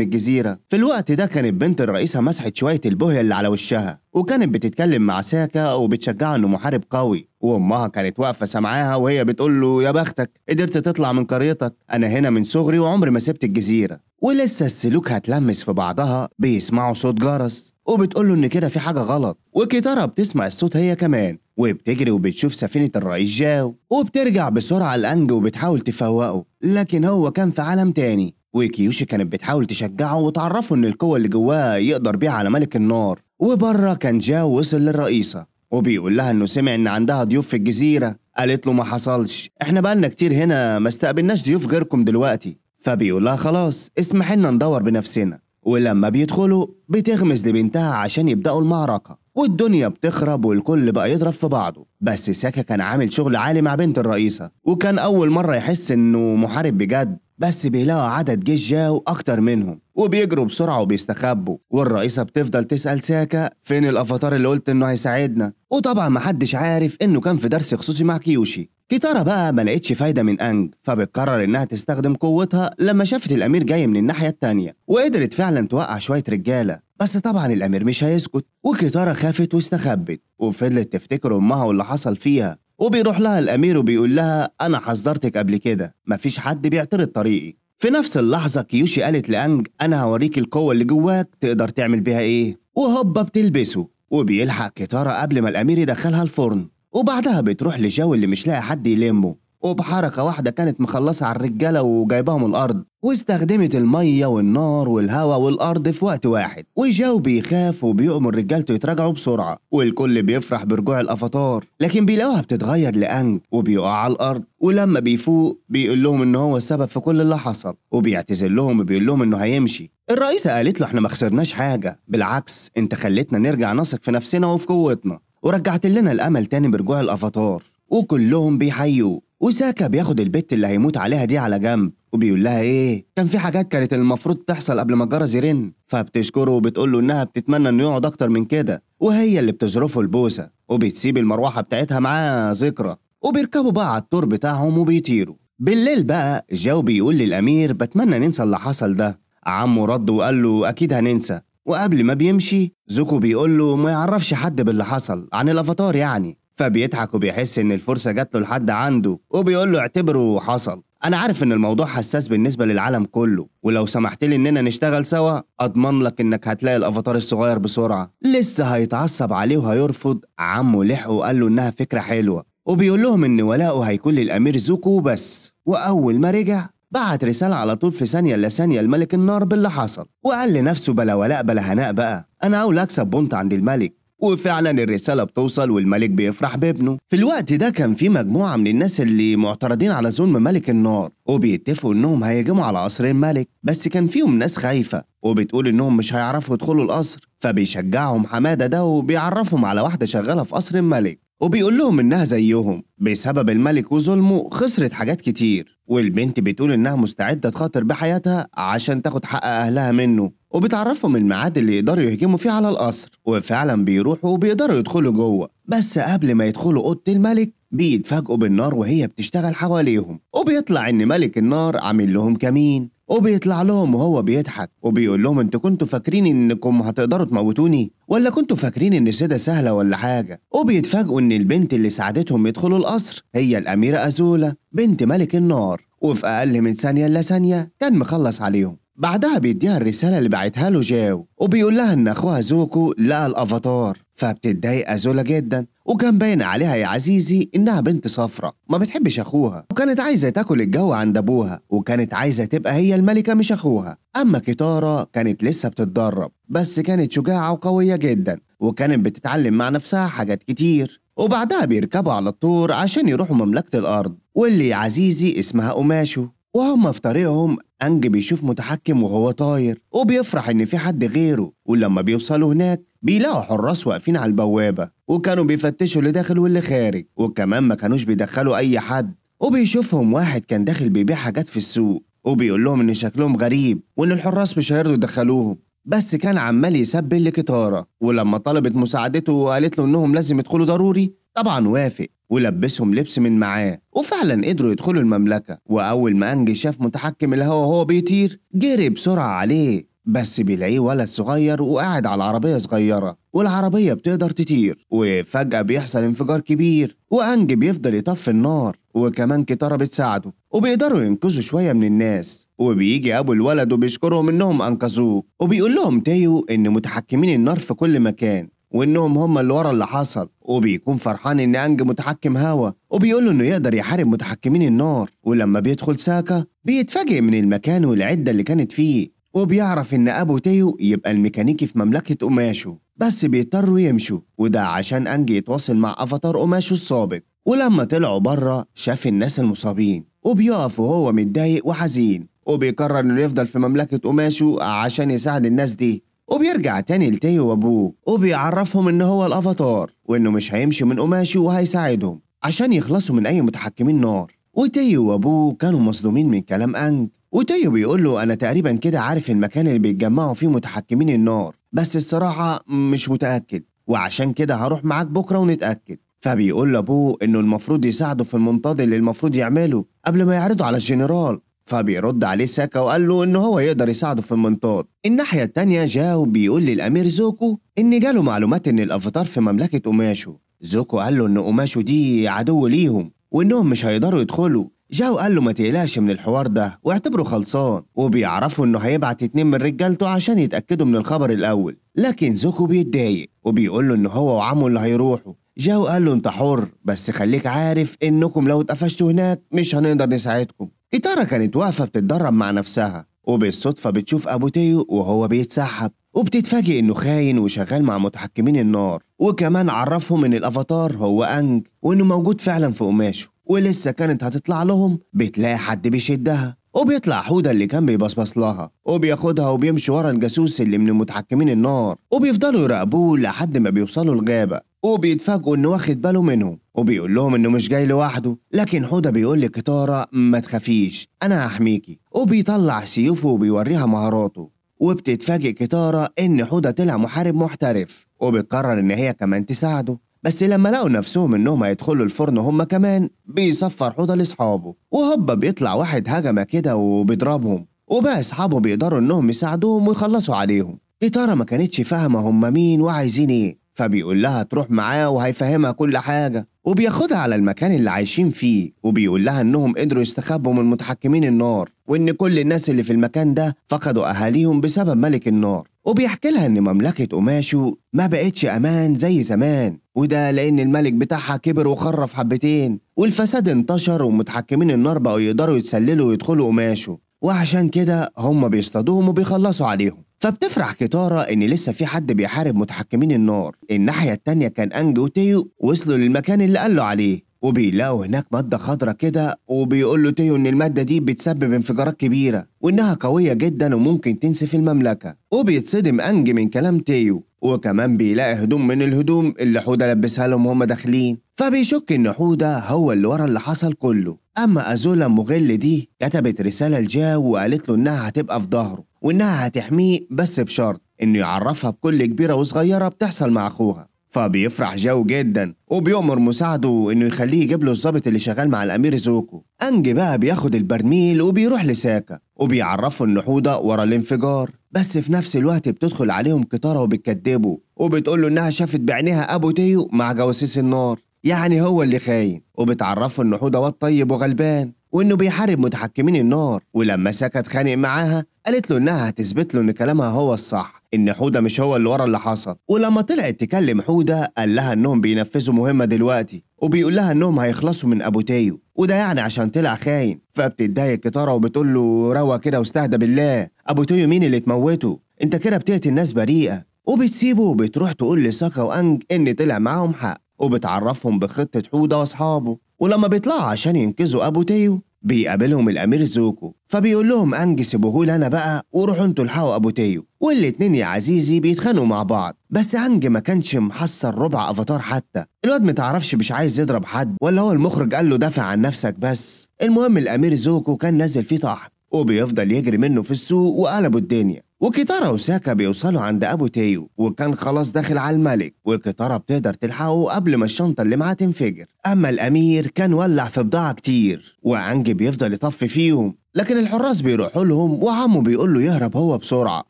الجزيره في الوقت ده كانت بنت الرئيسه مسحت شويه البهيه اللي على وشها وكانت بتتكلم مع ساكا وبتشجعه انه محارب قوي وامها كانت واقفه سامعاها وهي بتقول له يا بختك قدرت تطلع من قريتك انا هنا من صغري وعمري ما سبت الجزيره ولسه السلوك هتلمس في بعضها بيسمعوا صوت جرس وبتقول له ان كده في حاجه غلط وكتارة بتسمع الصوت هي كمان وبتجري وبتشوف سفينه الرئيس جاو وبترجع بسرعه الانج وبتحاول تفوقه لكن هو كان في عالم تاني وكيوشي كانت بتحاول تشجعه وتعرفه ان القوه اللي جواه يقدر بيها على ملك النار وبره كان جاو وصل للرئيسه وبيقول لها انه سمع ان عندها ضيوف في الجزيره قالت له ما حصلش احنا بقالنا كتير هنا ما استقبلناش ضيوف غيركم دلوقتي فبيقول لها خلاص اسمح لنا ندور بنفسنا ولما بيدخلوا بتغمز لبنتها عشان يبداوا المعركه والدنيا بتخرب والكل بقى يضرب في بعضه بس ساكا كان عامل شغل عالي مع بنت الرئيسة وكان أول مرة يحس إنه محارب بجد بس بيلاقوا عدد جيش جاو أكتر منهم وبيجروا بسرعة وبيستخبوا والرئيسة بتفضل تسأل ساكا فين الأفاتار اللي قلت إنه هيساعدنا وطبعا محدش عارف إنه كان في درس خصوصي مع كيوشي كيتارا بقى ما لقتش فايدة من أنج فبتقرر إنها تستخدم قوتها لما شافت الأمير جاي من الناحية التانية وقدرت فعلا توقع شوية رجالة بس طبعا الأمير مش هيسكت وكيتارا خافت واستخبت وفضلت تفتكر أمها واللي حصل فيها وبيروح لها الأمير وبيقول لها أنا حذرتك قبل كده مفيش حد بيعترض طريقي في نفس اللحظة كيوشي قالت لأنج أنا هوريك القوة اللي جواك تقدر تعمل بيها إيه وهوبا بتلبسه وبيلحق كتارة قبل ما الأمير يدخلها الفرن وبعدها بتروح لجو اللي مش لاقي حد يلمه وبحركة واحدة كانت مخلصة على الرجالة وجايباهم الأرض واستخدمت المية والنار والهواء والأرض في وقت واحد وجاو بيخاف وبيؤمر رجالته يتراجعوا بسرعة والكل بيفرح برجوع الأفاتار لكن بيلاقوها بتتغير لأنج وبيقع على الأرض ولما بيفوق بيقول لهم إن هو السبب في كل اللي حصل وبيعتذر لهم وبيقول لهم إنه هيمشي الرئيسة قالت له احنا ما خسرناش حاجة بالعكس انت خليتنا نرجع نثق في نفسنا وفي قوتنا ورجعت لنا الأمل تاني برجوع الأفاتار وكلهم بيحيوه وساكا بياخد البت اللي هيموت عليها دي على جنب وبيقول لها ايه كان في حاجات كانت المفروض تحصل قبل ما الجرس يرن فبتشكره وبتقول له انها بتتمنى انه يقعد اكتر من كده وهي اللي بتظرفه البوسه وبتسيب المروحه بتاعتها معاه ذكرى وبيركبوا بقى على التور بتاعهم وبيطيروا بالليل بقى جاو بيقول للامير بتمنى ننسى اللي حصل ده عمه رد وقال له اكيد هننسى وقبل ما بيمشي زوكو بيقول له ما يعرفش حد باللي حصل عن الافاتار يعني فبيضحك وبيحس ان الفرصه جات له لحد عنده وبيقول له اعتبره حصل انا عارف ان الموضوع حساس بالنسبه للعالم كله ولو سمحت لي اننا نشتغل سوا اضمن لك انك هتلاقي الافاتار الصغير بسرعه لسه هيتعصب عليه وهيرفض عمه لحقه وقال له انها فكره حلوه وبيقول لهم ان ولاؤه هيكون للامير زوكو وبس واول ما رجع بعت رسالة على طول في ثانية إلا ثانية لملك النار باللي حصل وقال لنفسه بلا ولاء بلا هناء بقى أنا أول أكسب بونت عند الملك وفعلا الرسالة بتوصل والملك بيفرح بابنه في الوقت ده كان في مجموعة من الناس اللي معترضين على ظلم ملك النار وبيتفقوا انهم هيجموا على قصر الملك بس كان فيهم ناس خايفة وبتقول انهم مش هيعرفوا يدخلوا القصر فبيشجعهم حمادة ده وبيعرفهم على واحدة شغالة في قصر الملك وبيقول لهم انها زيهم بسبب الملك وظلمه خسرت حاجات كتير والبنت بتقول انها مستعده تخاطر بحياتها عشان تاخد حق اهلها منه وبتعرفهم الميعاد اللي يقدروا يهجموا فيه على القصر وفعلا بيروحوا وبيقدروا يدخلوا جوه بس قبل ما يدخلوا أوضة الملك بيتفاجئوا بالنار وهي بتشتغل حواليهم وبيطلع إن ملك النار عامل لهم كمين وبيطلع لهم وهو بيضحك وبيقول لهم انتوا كنتوا فاكرين انكم هتقدروا تموتوني ولا كنتوا فاكرين ان السيدة سهله ولا حاجه وبيتفاجئوا ان البنت اللي ساعدتهم يدخلوا القصر هي الاميره ازولا بنت ملك النار وفي اقل من ثانيه الا ثانيه كان مخلص عليهم بعدها بيديها الرسالة اللي بعتها له جاو وبيقول لها إن أخوها زوكو لقى الأفاتار فبتتضايق أزولا جدا وكان باين عليها يا عزيزي إنها بنت صفرة ما بتحبش أخوها وكانت عايزة تاكل الجو عند أبوها وكانت عايزة تبقى هي الملكة مش أخوها أما كتارة كانت لسه بتتدرب بس كانت شجاعة وقوية جدا وكانت بتتعلم مع نفسها حاجات كتير وبعدها بيركبوا على الطور عشان يروحوا مملكة الأرض واللي يا عزيزي اسمها قماشو وهم في طريقهم أنج بيشوف متحكم وهو طاير وبيفرح إن في حد غيره ولما بيوصلوا هناك بيلاقوا حراس واقفين على البوابة وكانوا بيفتشوا اللي داخل واللي خارج وكمان ما كانوش بيدخلوا أي حد وبيشوفهم واحد كان داخل بيبيع حاجات في السوق وبيقول لهم إن شكلهم غريب وإن الحراس مش هيرضوا يدخلوهم بس كان عمال يسبل لكتارة ولما طلبت مساعدته وقالت له إنهم لازم يدخلوا ضروري طبعا وافق ولبسهم لبس من معاه وفعلا قدروا يدخلوا المملكة وأول ما أنجي شاف متحكم الهوا وهو بيطير جري بسرعة عليه بس بيلاقيه ولد صغير وقاعد على عربية صغيرة والعربية بتقدر تطير وفجأة بيحصل انفجار كبير وأنج بيفضل يطفي النار وكمان كتارة بتساعده وبيقدروا ينقذوا شوية من الناس وبيجي أبو الولد وبيشكرهم إنهم أنقذوه وبيقول لهم تايو إن متحكمين النار في كل مكان وانهم هم اللي ورا اللي حصل وبيكون فرحان ان انج متحكم هوا وبيقول له انه يقدر يحارب متحكمين النار ولما بيدخل ساكا بيتفاجئ من المكان والعده اللي كانت فيه وبيعرف ان ابو تيو يبقى الميكانيكي في مملكه قماشو بس بيضطروا يمشوا وده عشان انج يتواصل مع افاتار قماشو السابق ولما طلعوا بره شاف الناس المصابين وبيقف وهو متضايق وحزين وبيقرر انه يفضل في مملكه قماشو عشان يساعد الناس دي وبيرجع تاني لتايو وابوه وبيعرفهم ان هو الافاتار وانه مش هيمشي من قماشه وهيساعدهم عشان يخلصوا من اي متحكمين نار وتايو وابوه كانوا مصدومين من كلام انج وتيو بيقول له انا تقريبا كده عارف المكان اللي بيتجمعوا فيه متحكمين النار بس الصراحه مش متاكد وعشان كده هروح معاك بكره ونتاكد فبيقول لابوه انه المفروض يساعده في المنطاد اللي المفروض يعمله قبل ما يعرضه على الجنرال فبيرد عليه ساكا وقال له إن هو يقدر يساعده في المنطاد الناحية التانية جاو بيقول للأمير زوكو إن جاله معلومات إن الأفاتار في مملكة أوماشو زوكو قال له إن أوماشو دي عدو ليهم وإنهم مش هيقدروا يدخلوا جاو قال له ما تقلقش من الحوار ده واعتبره خلصان وبيعرفوا انه هيبعت اتنين من رجالته عشان يتاكدوا من الخبر الاول لكن زوكو بيتضايق وبيقول له ان هو وعمه اللي هيروحوا جاو قال له انت حر بس خليك عارف انكم لو اتقفشتوا هناك مش هنقدر نساعدكم إتارة كانت واقفة بتتدرب مع نفسها وبالصدفة بتشوف أبو تيو وهو بيتسحب وبتتفاجئ إنه خاين وشغال مع متحكمين النار وكمان عرفهم إن الأفاتار هو أنج وإنه موجود فعلا في قماشه ولسه كانت هتطلع لهم بتلاقي حد بيشدها وبيطلع حودة اللي كان بيبصبص لها وبياخدها وبيمشي ورا الجاسوس اللي من متحكمين النار وبيفضلوا يراقبوه لحد ما بيوصلوا الغابة وبيتفاجئوا إنه واخد باله منهم وبيقول لهم انه مش جاي لوحده لكن حوده بيقول لكتارة ما تخافيش انا هحميكي وبيطلع سيوفه وبيوريها مهاراته وبتتفاجئ كتارة ان حوده طلع محارب محترف وبتقرر ان هي كمان تساعده بس لما لقوا نفسهم انهم هيدخلوا الفرن هم كمان بيصفر حوده لاصحابه وهوبا بيطلع واحد هجمه كده وبيضربهم وبقى اصحابه بيقدروا انهم يساعدوهم ويخلصوا عليهم كتارة ما كانتش فاهمه هم مين وعايزين ايه فبيقول لها تروح معاه وهيفهمها كل حاجه وبياخدها على المكان اللي عايشين فيه وبيقول لها انهم قدروا يستخبوا من متحكمين النار وان كل الناس اللي في المكان ده فقدوا اهاليهم بسبب ملك النار وبيحكي لها ان مملكة قماشو ما بقتش امان زي زمان وده لان الملك بتاعها كبر وخرف حبتين والفساد انتشر ومتحكمين النار بقوا يقدروا يتسللوا ويدخلوا قماشو وعشان كده هم بيصطادوهم وبيخلصوا عليهم فبتفرح كتارة ان لسه في حد بيحارب متحكمين النار الناحية التانية كان أنج وتيو وصلوا للمكان اللي قالوا عليه وبيلاقوا هناك مادة خضرة كده وبيقول له تيو إن المادة دي بتسبب انفجارات كبيرة وإنها قوية جدا وممكن تنسف المملكة وبيتصدم أنج من كلام تيو وكمان بيلاقي هدوم من الهدوم اللي حودة لبسها لهم وهم داخلين فبيشك إن حودة هو اللي ورا اللي حصل كله أما أزولا مغل دي كتبت رسالة لجاو وقالت له إنها هتبقى في ظهره وإنها هتحميه بس بشرط إنه يعرفها بكل كبيرة وصغيرة بتحصل مع أخوها فبيفرح جو جدا وبيأمر مساعده انه يخليه يجيب له الظابط اللي شغال مع الامير زوكو انج بقى بياخد البرميل وبيروح لساكا وبيعرفه ان حوضه ورا الانفجار بس في نفس الوقت بتدخل عليهم قطارة وبتكدبه وبتقول له انها شافت بعينيها ابو تيو مع جواسيس النار يعني هو اللي خاين وبتعرفه ان حوضه واد طيب وغلبان وانه بيحارب متحكمين النار ولما سكت اتخانق معاها قالت له انها هتثبت له ان كلامها هو الصح ان حوده مش هو اللي ورا اللي حصل ولما طلعت تكلم حوده قال لها انهم بينفذوا مهمه دلوقتي وبيقول لها انهم هيخلصوا من ابو تايو وده يعني عشان طلع خاين فبتتضايق كتاره وبتقول له روى كده واستهدى بالله ابو تايو مين اللي تموته انت كده بتقتل الناس بريئه وبتسيبه وبتروح تقول لساكا وانج ان طلع معاهم حق وبتعرفهم بخطه حوده واصحابه ولما بيطلعوا عشان ينقذوا أبو تيو بيقابلهم الأمير زوكو فبيقول لهم أنج سيبوهولي أنا بقى وروحوا انتوا الحقوا أبو تيو والاتنين يا عزيزي بيتخانقوا مع بعض بس أنج ما كانش محصل ربع أفاتار حتى الواد متعرفش مش عايز يضرب حد ولا هو المخرج قال له دافع عن نفسك بس المهم الأمير زوكو كان نازل فيه طحن وبيفضل يجري منه في السوق وقلبوا الدنيا وكيتارا وساكا بيوصلوا عند ابو تيو وكان خلاص داخل على الملك وكيتارا بتقدر تلحقه قبل ما الشنطه اللي معاه تنفجر اما الامير كان ولع في بضاعه كتير وعنج بيفضل يطفي فيهم لكن الحراس بيروحوا لهم وعمه بيقول له يهرب هو بسرعه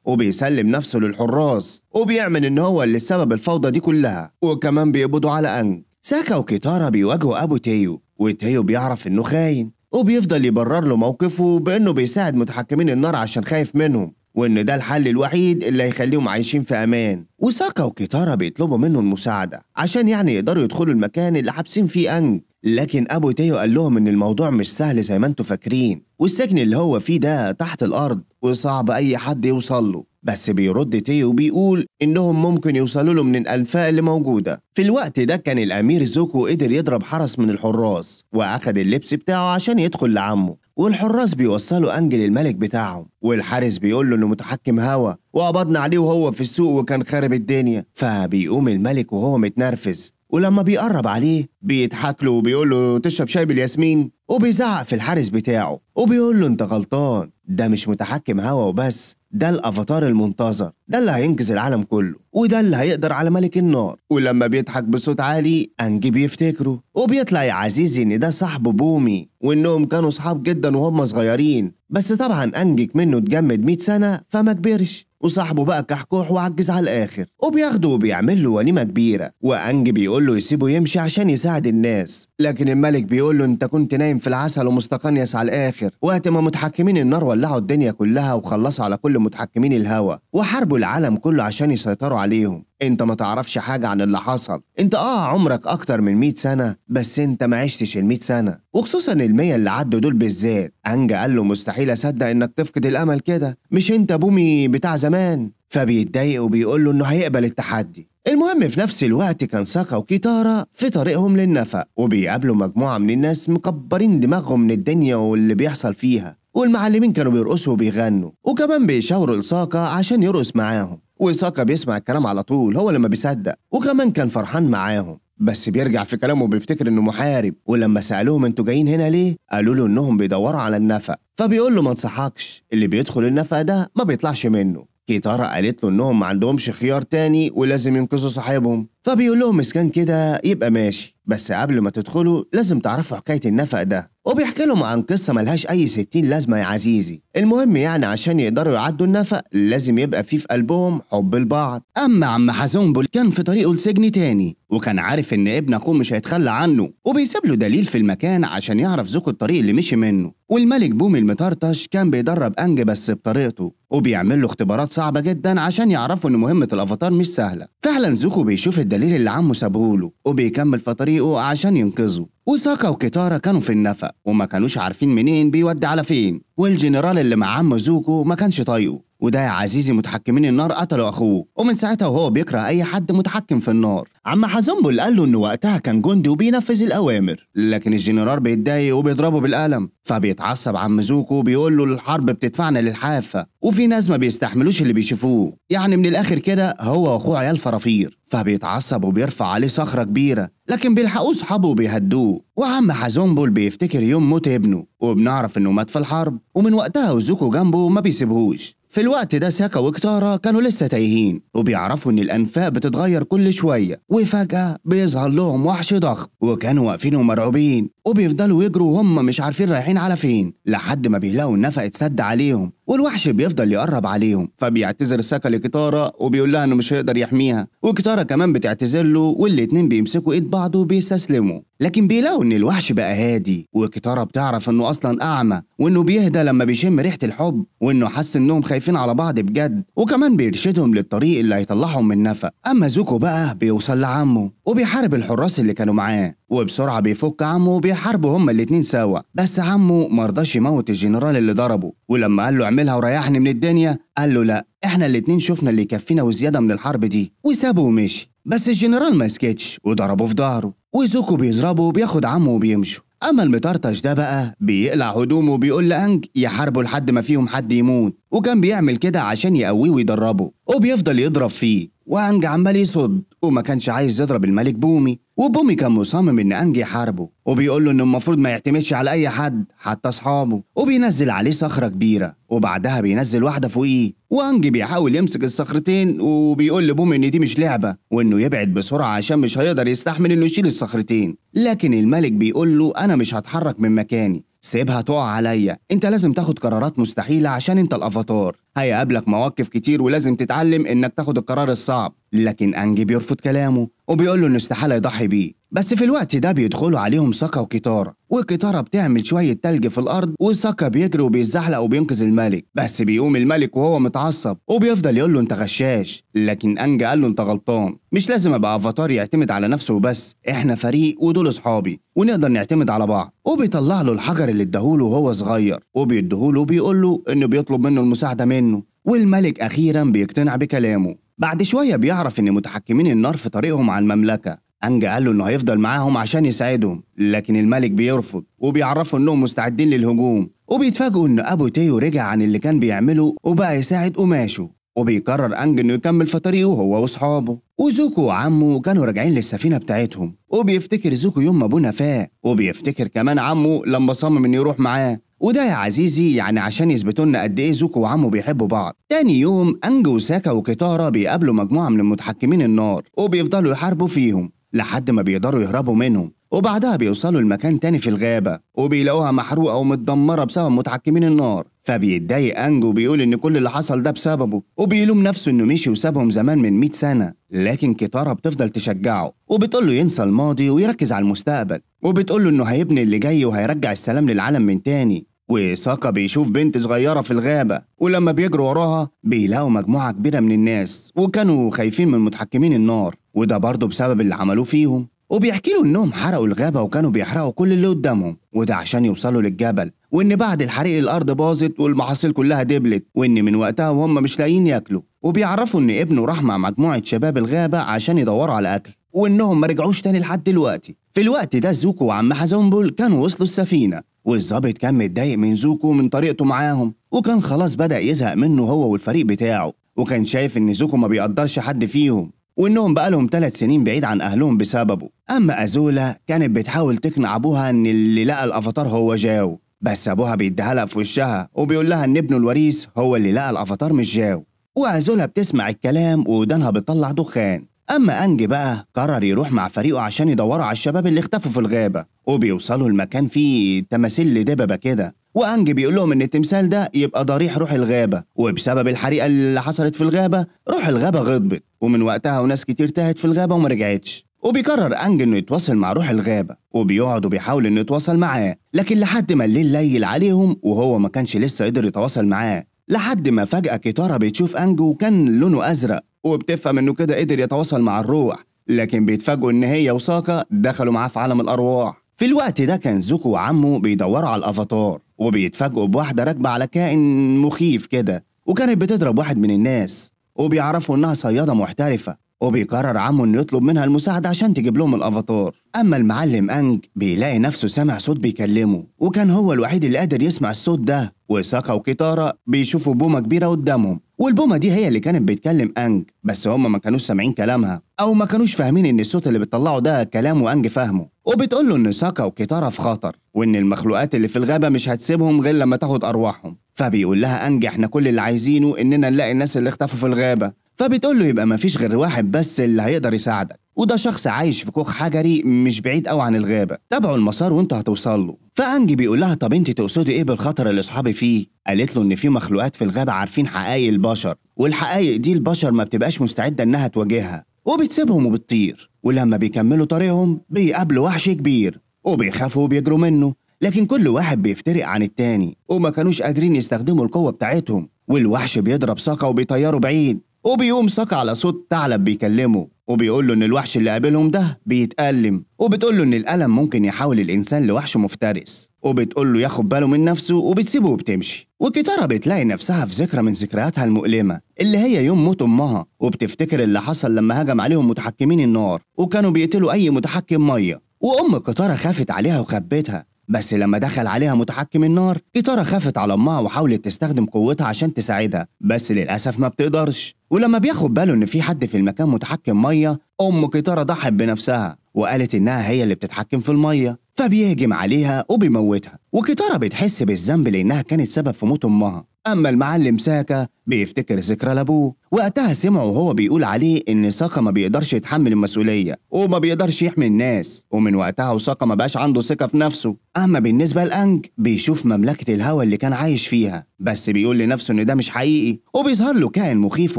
وبيسلم نفسه للحراس وبيعمل ان هو اللي سبب الفوضى دي كلها وكمان بيقبضوا على انج ساكا وكيتارا بيواجهوا ابو تيو وتيو بيعرف انه خاين وبيفضل يبرر له موقفه بانه بيساعد متحكمين النار عشان خايف منهم وإن ده الحل الوحيد اللي هيخليهم عايشين في أمان وساكا وكيتارا بيطلبوا منه المساعدة عشان يعني يقدروا يدخلوا المكان اللي حابسين فيه أنج لكن أبو تيو قال لهم إن الموضوع مش سهل زي ما انتوا فاكرين والسجن اللي هو فيه ده تحت الأرض وصعب أي حد يوصل له بس بيرد تيو بيقول إنهم ممكن يوصلوا له من الأنفاق اللي موجودة في الوقت ده كان الأمير زوكو قدر يضرب حرس من الحراس وأخد اللبس بتاعه عشان يدخل لعمه والحراس بيوصلوا انجل الملك بتاعهم والحارس بيقول له انه متحكم هوا وقبضنا عليه وهو في السوق وكان خارب الدنيا فبيقوم الملك وهو متنرفز ولما بيقرب عليه بيضحك له وبيقول له تشرب شاي بالياسمين وبيزعق في الحارس بتاعه وبيقول له انت غلطان ده مش متحكم هوا وبس ده الافاتار المنتظر ده اللي هينقذ العالم كله وده اللي هيقدر على ملك النار ولما بيضحك بصوت عالي انجي بيفتكره وبيطلع يا عزيزي ان ده صاحبه بومي وانهم كانوا صحاب جدا وهم صغيرين بس طبعا انجك منه اتجمد 100 سنه فما كبرش وصاحبه بقى كحكوح وعجز على الاخر وبياخده وبيعمل له وليمه كبيره وانج بيقول له يسيبه يمشي عشان يساعد الناس لكن الملك بيقول له انت كنت نايم في العسل ومستقنيس على الاخر وقت ما متحكمين النار ولعوا الدنيا كلها وخلصوا على كل متحكمين الهوا وحاربوا العالم كله عشان يسيطروا عليهم انت ما تعرفش حاجة عن اللي حصل انت اه عمرك اكتر من 100 سنة بس انت ما عشتش ال 100 سنة وخصوصا المية 100 اللي عدوا دول بالذات انجا قال له مستحيل اصدق انك تفقد الامل كده مش انت بومي بتاع زمان فبيتضايق وبيقول له انه هيقبل التحدي المهم في نفس الوقت كان ساكا وكيتارا في طريقهم للنفق وبيقابلوا مجموعة من الناس مكبرين دماغهم من الدنيا واللي بيحصل فيها والمعلمين كانوا بيرقصوا وبيغنوا وكمان بيشاوروا لساكا عشان يرقص معاهم وساكا بيسمع الكلام على طول هو لما بيصدق وكمان كان فرحان معاهم بس بيرجع في كلامه وبيفتكر انه محارب ولما سالوهم انتوا جايين هنا ليه قالوا له انهم بيدوروا على النفق فبيقول له ما انصحكش اللي بيدخل النفق ده ما بيطلعش منه كيتارا قالت له انهم ما عندهمش خيار تاني ولازم ينقذوا صاحبهم فبيقول لهم مسكان كده يبقى ماشي بس قبل ما تدخلوا لازم تعرفوا حكاية النفق ده وبيحكي لهم عن قصة ملهاش أي ستين لازمة يا عزيزي المهم يعني عشان يقدروا يعدوا النفق لازم يبقى فيه في قلبهم حب لبعض أما عم بول كان في طريقه لسجن تاني وكان عارف إن ابن أخوه مش هيتخلى عنه وبيسيب له دليل في المكان عشان يعرف ذوق الطريق اللي مشي منه والملك بومي المطرطش كان بيدرب أنج بس بطريقته وبيعمل له اختبارات صعبة جدا عشان يعرفوا إن مهمة الأفاتار مش سهلة فعلا زوكو بيشوف الدليل الدليل اللي عمه سابهوله وبيكمل في طريقه عشان ينقذه وساكا وكتارا كانوا في النفق وما كانوش عارفين منين بيودي على فين والجنرال اللي مع عم زوكو ما كانش طايقه وده يا عزيزي متحكمين النار قتلوا اخوه ومن ساعتها وهو بيكره اي حد متحكم في النار عم حزنبل قال له انه وقتها كان جندي وبينفذ الاوامر لكن الجنرال بيتضايق وبيضربه بالقلم فبيتعصب عم زوكو وبيقول له الحرب بتدفعنا للحافه وفي ناس ما بيستحملوش اللي بيشوفوه يعني من الاخر كده هو واخوه عيال فرافير فبيتعصب وبيرفع عليه صخره كبيره لكن بيلحقوه صحابه وبيهدوه وعم حزنبل بيفتكر يوم موت ابنه وبنعرف انه مات في الحرب ومن وقتها وزوكو جنبه ما بيسيبهوش في الوقت ده ساكا وكتارا كانوا لسه تايهين وبيعرفوا ان الانفاق بتتغير كل شويه وفجاه بيظهر لهم وحش ضخم وكانوا واقفين ومرعوبين وبيفضلوا يجروا وهم مش عارفين رايحين على فين لحد ما بيلاقوا النفق اتسد عليهم والوحش بيفضل يقرب عليهم فبيعتذر ساكا لكتارة وبيقول لها انه مش هيقدر يحميها وكتارة كمان بتعتذر له والاتنين بيمسكوا ايد بعض وبيستسلموا لكن بيلاقوا ان الوحش بقى هادي وكتارة بتعرف انه اصلا اعمى وانه بيهدى لما بيشم ريحة الحب وانه حس انهم خايفين على بعض بجد وكمان بيرشدهم للطريق اللي هيطلعهم من نفق اما زوكو بقى بيوصل لعمه وبيحارب الحراس اللي كانوا معاه وبسرعة بيفك عمه وبيحاربوا هما الاتنين سوا بس عمه مرضاش يموت الجنرال اللي ضربه ولما قال له اعملها وريحني من الدنيا قال له لا احنا الاتنين شفنا اللي يكفينا وزيادة من الحرب دي وسابه ومشي بس الجنرال ما سكتش وضربه في ظهره وزوكو بيضربه وبياخد عمه وبيمشوا اما المطرطش ده بقى بيقلع هدومه وبيقول لانج يحاربه لحد ما فيهم حد يموت وكان بيعمل كده عشان يقويه ويدربه وبيفضل يضرب فيه وانج عمال يصد وما كانش عايز يضرب الملك بومي وبومي كان مصمم ان انجي يحاربه وبيقول له انه المفروض ما يعتمدش على اي حد حتى اصحابه وبينزل عليه صخره كبيره وبعدها بينزل واحده فوقيه وانجي بيحاول يمسك الصخرتين وبيقول لبومي ان دي مش لعبه وانه يبعد بسرعه عشان مش هيقدر يستحمل انه يشيل الصخرتين لكن الملك بيقول له انا مش هتحرك من مكاني سيبها تقع عليا انت لازم تاخد قرارات مستحيله عشان انت الافاتار هيقابلك مواقف كتير ولازم تتعلم انك تاخد القرار الصعب لكن انجي بيرفض كلامه وبيقول له انه استحاله يضحي بيه بس في الوقت ده بيدخلوا عليهم ساكا وكتاره وكتاره بتعمل شويه تلج في الارض وساكا بيجري وبيتزحلق وبينقذ الملك بس بيقوم الملك وهو متعصب وبيفضل يقول له انت غشاش لكن انجا قال له انت غلطان مش لازم ابقى افاتار يعتمد على نفسه وبس احنا فريق ودول اصحابي ونقدر نعتمد على بعض وبيطلع له الحجر اللي اداهوله وهو صغير وبيديهوله وبيقول له انه بيطلب منه المساعده منه منه والملك أخيرا بيقتنع بكلامه بعد شوية بيعرف إن متحكمين النار في طريقهم على المملكة أنجا قال له إنه هيفضل معاهم عشان يساعدهم لكن الملك بيرفض وبيعرفوا إنهم مستعدين للهجوم وبيتفاجئوا إن أبو تيو رجع عن اللي كان بيعمله وبقى يساعد قماشه وبيقرر أنج إنه يكمل في طريقه هو وأصحابه وزوكو وعمه كانوا راجعين للسفينة بتاعتهم وبيفتكر زوكو يوم ما أبونا فاق وبيفتكر كمان عمه لما صمم إنه يروح معاه وده يا عزيزي يعني عشان يثبتوا لنا قد ايه زوكو وعمه بيحبوا بعض تاني يوم انجو وساكا وكيتارا بيقابلوا مجموعه من المتحكمين النار وبيفضلوا يحاربوا فيهم لحد ما بيقدروا يهربوا منهم وبعدها بيوصلوا لمكان تاني في الغابة وبيلاقوها محروقة ومتدمرة بسبب متحكمين النار فبيتضايق أنجو وبيقول إن كل اللي حصل ده بسببه وبيلوم نفسه إنه مشي وسابهم زمان من 100 سنة لكن كتارة بتفضل تشجعه وبتقول له ينسى الماضي ويركز على المستقبل وبتقول له إنه هيبني اللي جاي وهيرجع السلام للعالم من تاني وساكا بيشوف بنت صغيرة في الغابة ولما بيجروا وراها بيلاقوا مجموعة كبيرة من الناس وكانوا خايفين من متحكمين النار وده برضه بسبب اللي عملوه فيهم وبيحكي له انهم حرقوا الغابه وكانوا بيحرقوا كل اللي قدامهم وده عشان يوصلوا للجبل وان بعد الحريق الارض باظت والمحاصيل كلها دبلت وان من وقتها وهم مش لاقيين ياكلوا وبيعرفوا ان ابنه راح مع مجموعه شباب الغابه عشان يدوروا على اكل وانهم ما رجعوش تاني لحد دلوقتي في الوقت ده زوكو وعم حزنبل كانوا وصلوا السفينه والظابط كان متضايق من زوكو من طريقته معاهم وكان خلاص بدا يزهق منه هو والفريق بتاعه وكان شايف ان زوكو ما بيقدرش حد فيهم وإنهم بقالهم ثلاث سنين بعيد عن أهلهم بسببه أما أزولا كانت بتحاول تقنع أبوها إن اللي لقى الأفاتار هو جاو بس أبوها بيديها لها في وشها وبيقول لها إن ابنه الوريث هو اللي لقى الأفاتار مش جاو وأزولا بتسمع الكلام ودانها بتطلع دخان أما أنج بقى قرر يروح مع فريقه عشان يدوروا على الشباب اللي اختفوا في الغابة وبيوصلوا المكان فيه تماثيل لدببة كده وأنج بيقول لهم إن التمثال ده يبقى ضريح روح الغابة وبسبب الحريقة اللي حصلت في الغابة روح الغابة غضبت ومن وقتها وناس كتير تاهت في الغابة وما رجعتش وبيقرر أنج إنه يتواصل مع روح الغابة وبيقعد وبيحاول إنه يتواصل معاه لكن لحد ما الليل ليل عليهم وهو ما كانش لسه قدر يتواصل معاه لحد ما فجأة كيتارا بتشوف أنج وكان لونه أزرق وبتفهم إنه كده قدر يتواصل مع الروح لكن بيتفاجئوا إن هي وساكا دخلوا معاه في عالم الأرواح في الوقت ده كان زوكو وعمه بيدوروا على الافاتار وبيتفاجئوا بواحده راكبه على كائن مخيف كده وكانت بتضرب واحد من الناس وبيعرفوا انها صياده محترفه وبيقرر عمه انه يطلب منها المساعده عشان تجيب لهم الافاتار اما المعلم انج بيلاقي نفسه سامع صوت بيكلمه وكان هو الوحيد اللي قادر يسمع الصوت ده وساكا وكتاره بيشوفوا بومه كبيره قدامهم والبومه دي هي اللي كانت بتكلم انج بس هم ما كانوش سامعين كلامها او ما كانوش فاهمين ان الصوت اللي بتطلعه ده كلام وانج فاهمه وبتقول له إن ساكا وكيتارا في خطر وإن المخلوقات اللي في الغابة مش هتسيبهم غير لما تاخد أرواحهم فبيقول لها أنجي إحنا كل اللي عايزينه إننا نلاقي الناس اللي اختفوا في الغابة فبتقول له يبقى مفيش غير واحد بس اللي هيقدر يساعدك وده شخص عايش في كوخ حجري مش بعيد قوي عن الغابة تابعوا المسار وانتوا هتوصل له فأنجي بيقول لها طب انت تقصدي ايه بالخطر اللي اصحابي فيه قالت له ان في مخلوقات في الغابة عارفين حقايق البشر والحقايق دي البشر ما بتبقاش مستعدة انها تواجهها وبتسيبهم وبتطير ولما بيكملوا طريقهم بيقابلوا وحش كبير وبيخافوا وبيجروا منه لكن كل واحد بيفترق عن التاني وما كانوش قادرين يستخدموا القوة بتاعتهم والوحش بيضرب ساقة وبيطيره بعيد وبيقوم ساق على صوت ثعلب بيكلمه وبيقول له ان الوحش اللي قابلهم ده بيتألم وبتقول له ان الألم ممكن يحول الإنسان لوحش مفترس وبتقول له ياخد باله من نفسه وبتسيبه وبتمشي وكتارة بتلاقي نفسها في ذكرى من ذكرياتها المؤلمة اللي هي يوم موت أمها وبتفتكر اللي حصل لما هجم عليهم متحكمين النار وكانوا بيقتلوا أي متحكم مية وأم قطارة خافت عليها وخبتها بس لما دخل عليها متحكم النار إيتارا خافت على أمها وحاولت تستخدم قوتها عشان تساعدها بس للأسف ما بتقدرش ولما بياخد باله إن في حد في المكان متحكم مية أم كيتارا ضحت بنفسها وقالت إنها هي اللي بتتحكم في المية فبيهجم عليها وبيموتها وكيتارا بتحس بالذنب لأنها كانت سبب في موت أمها أما المعلم ساكا بيفتكر ذكرى لأبوه وقتها سمعه وهو بيقول عليه إن ساقة ما بيقدرش يتحمل المسؤولية وما بيقدرش يحمي الناس ومن وقتها وساقة ما بقاش عنده ثقة في نفسه أما بالنسبة لأنج بيشوف مملكة الهوا اللي كان عايش فيها بس بيقول لنفسه إن ده مش حقيقي وبيظهر له كائن مخيف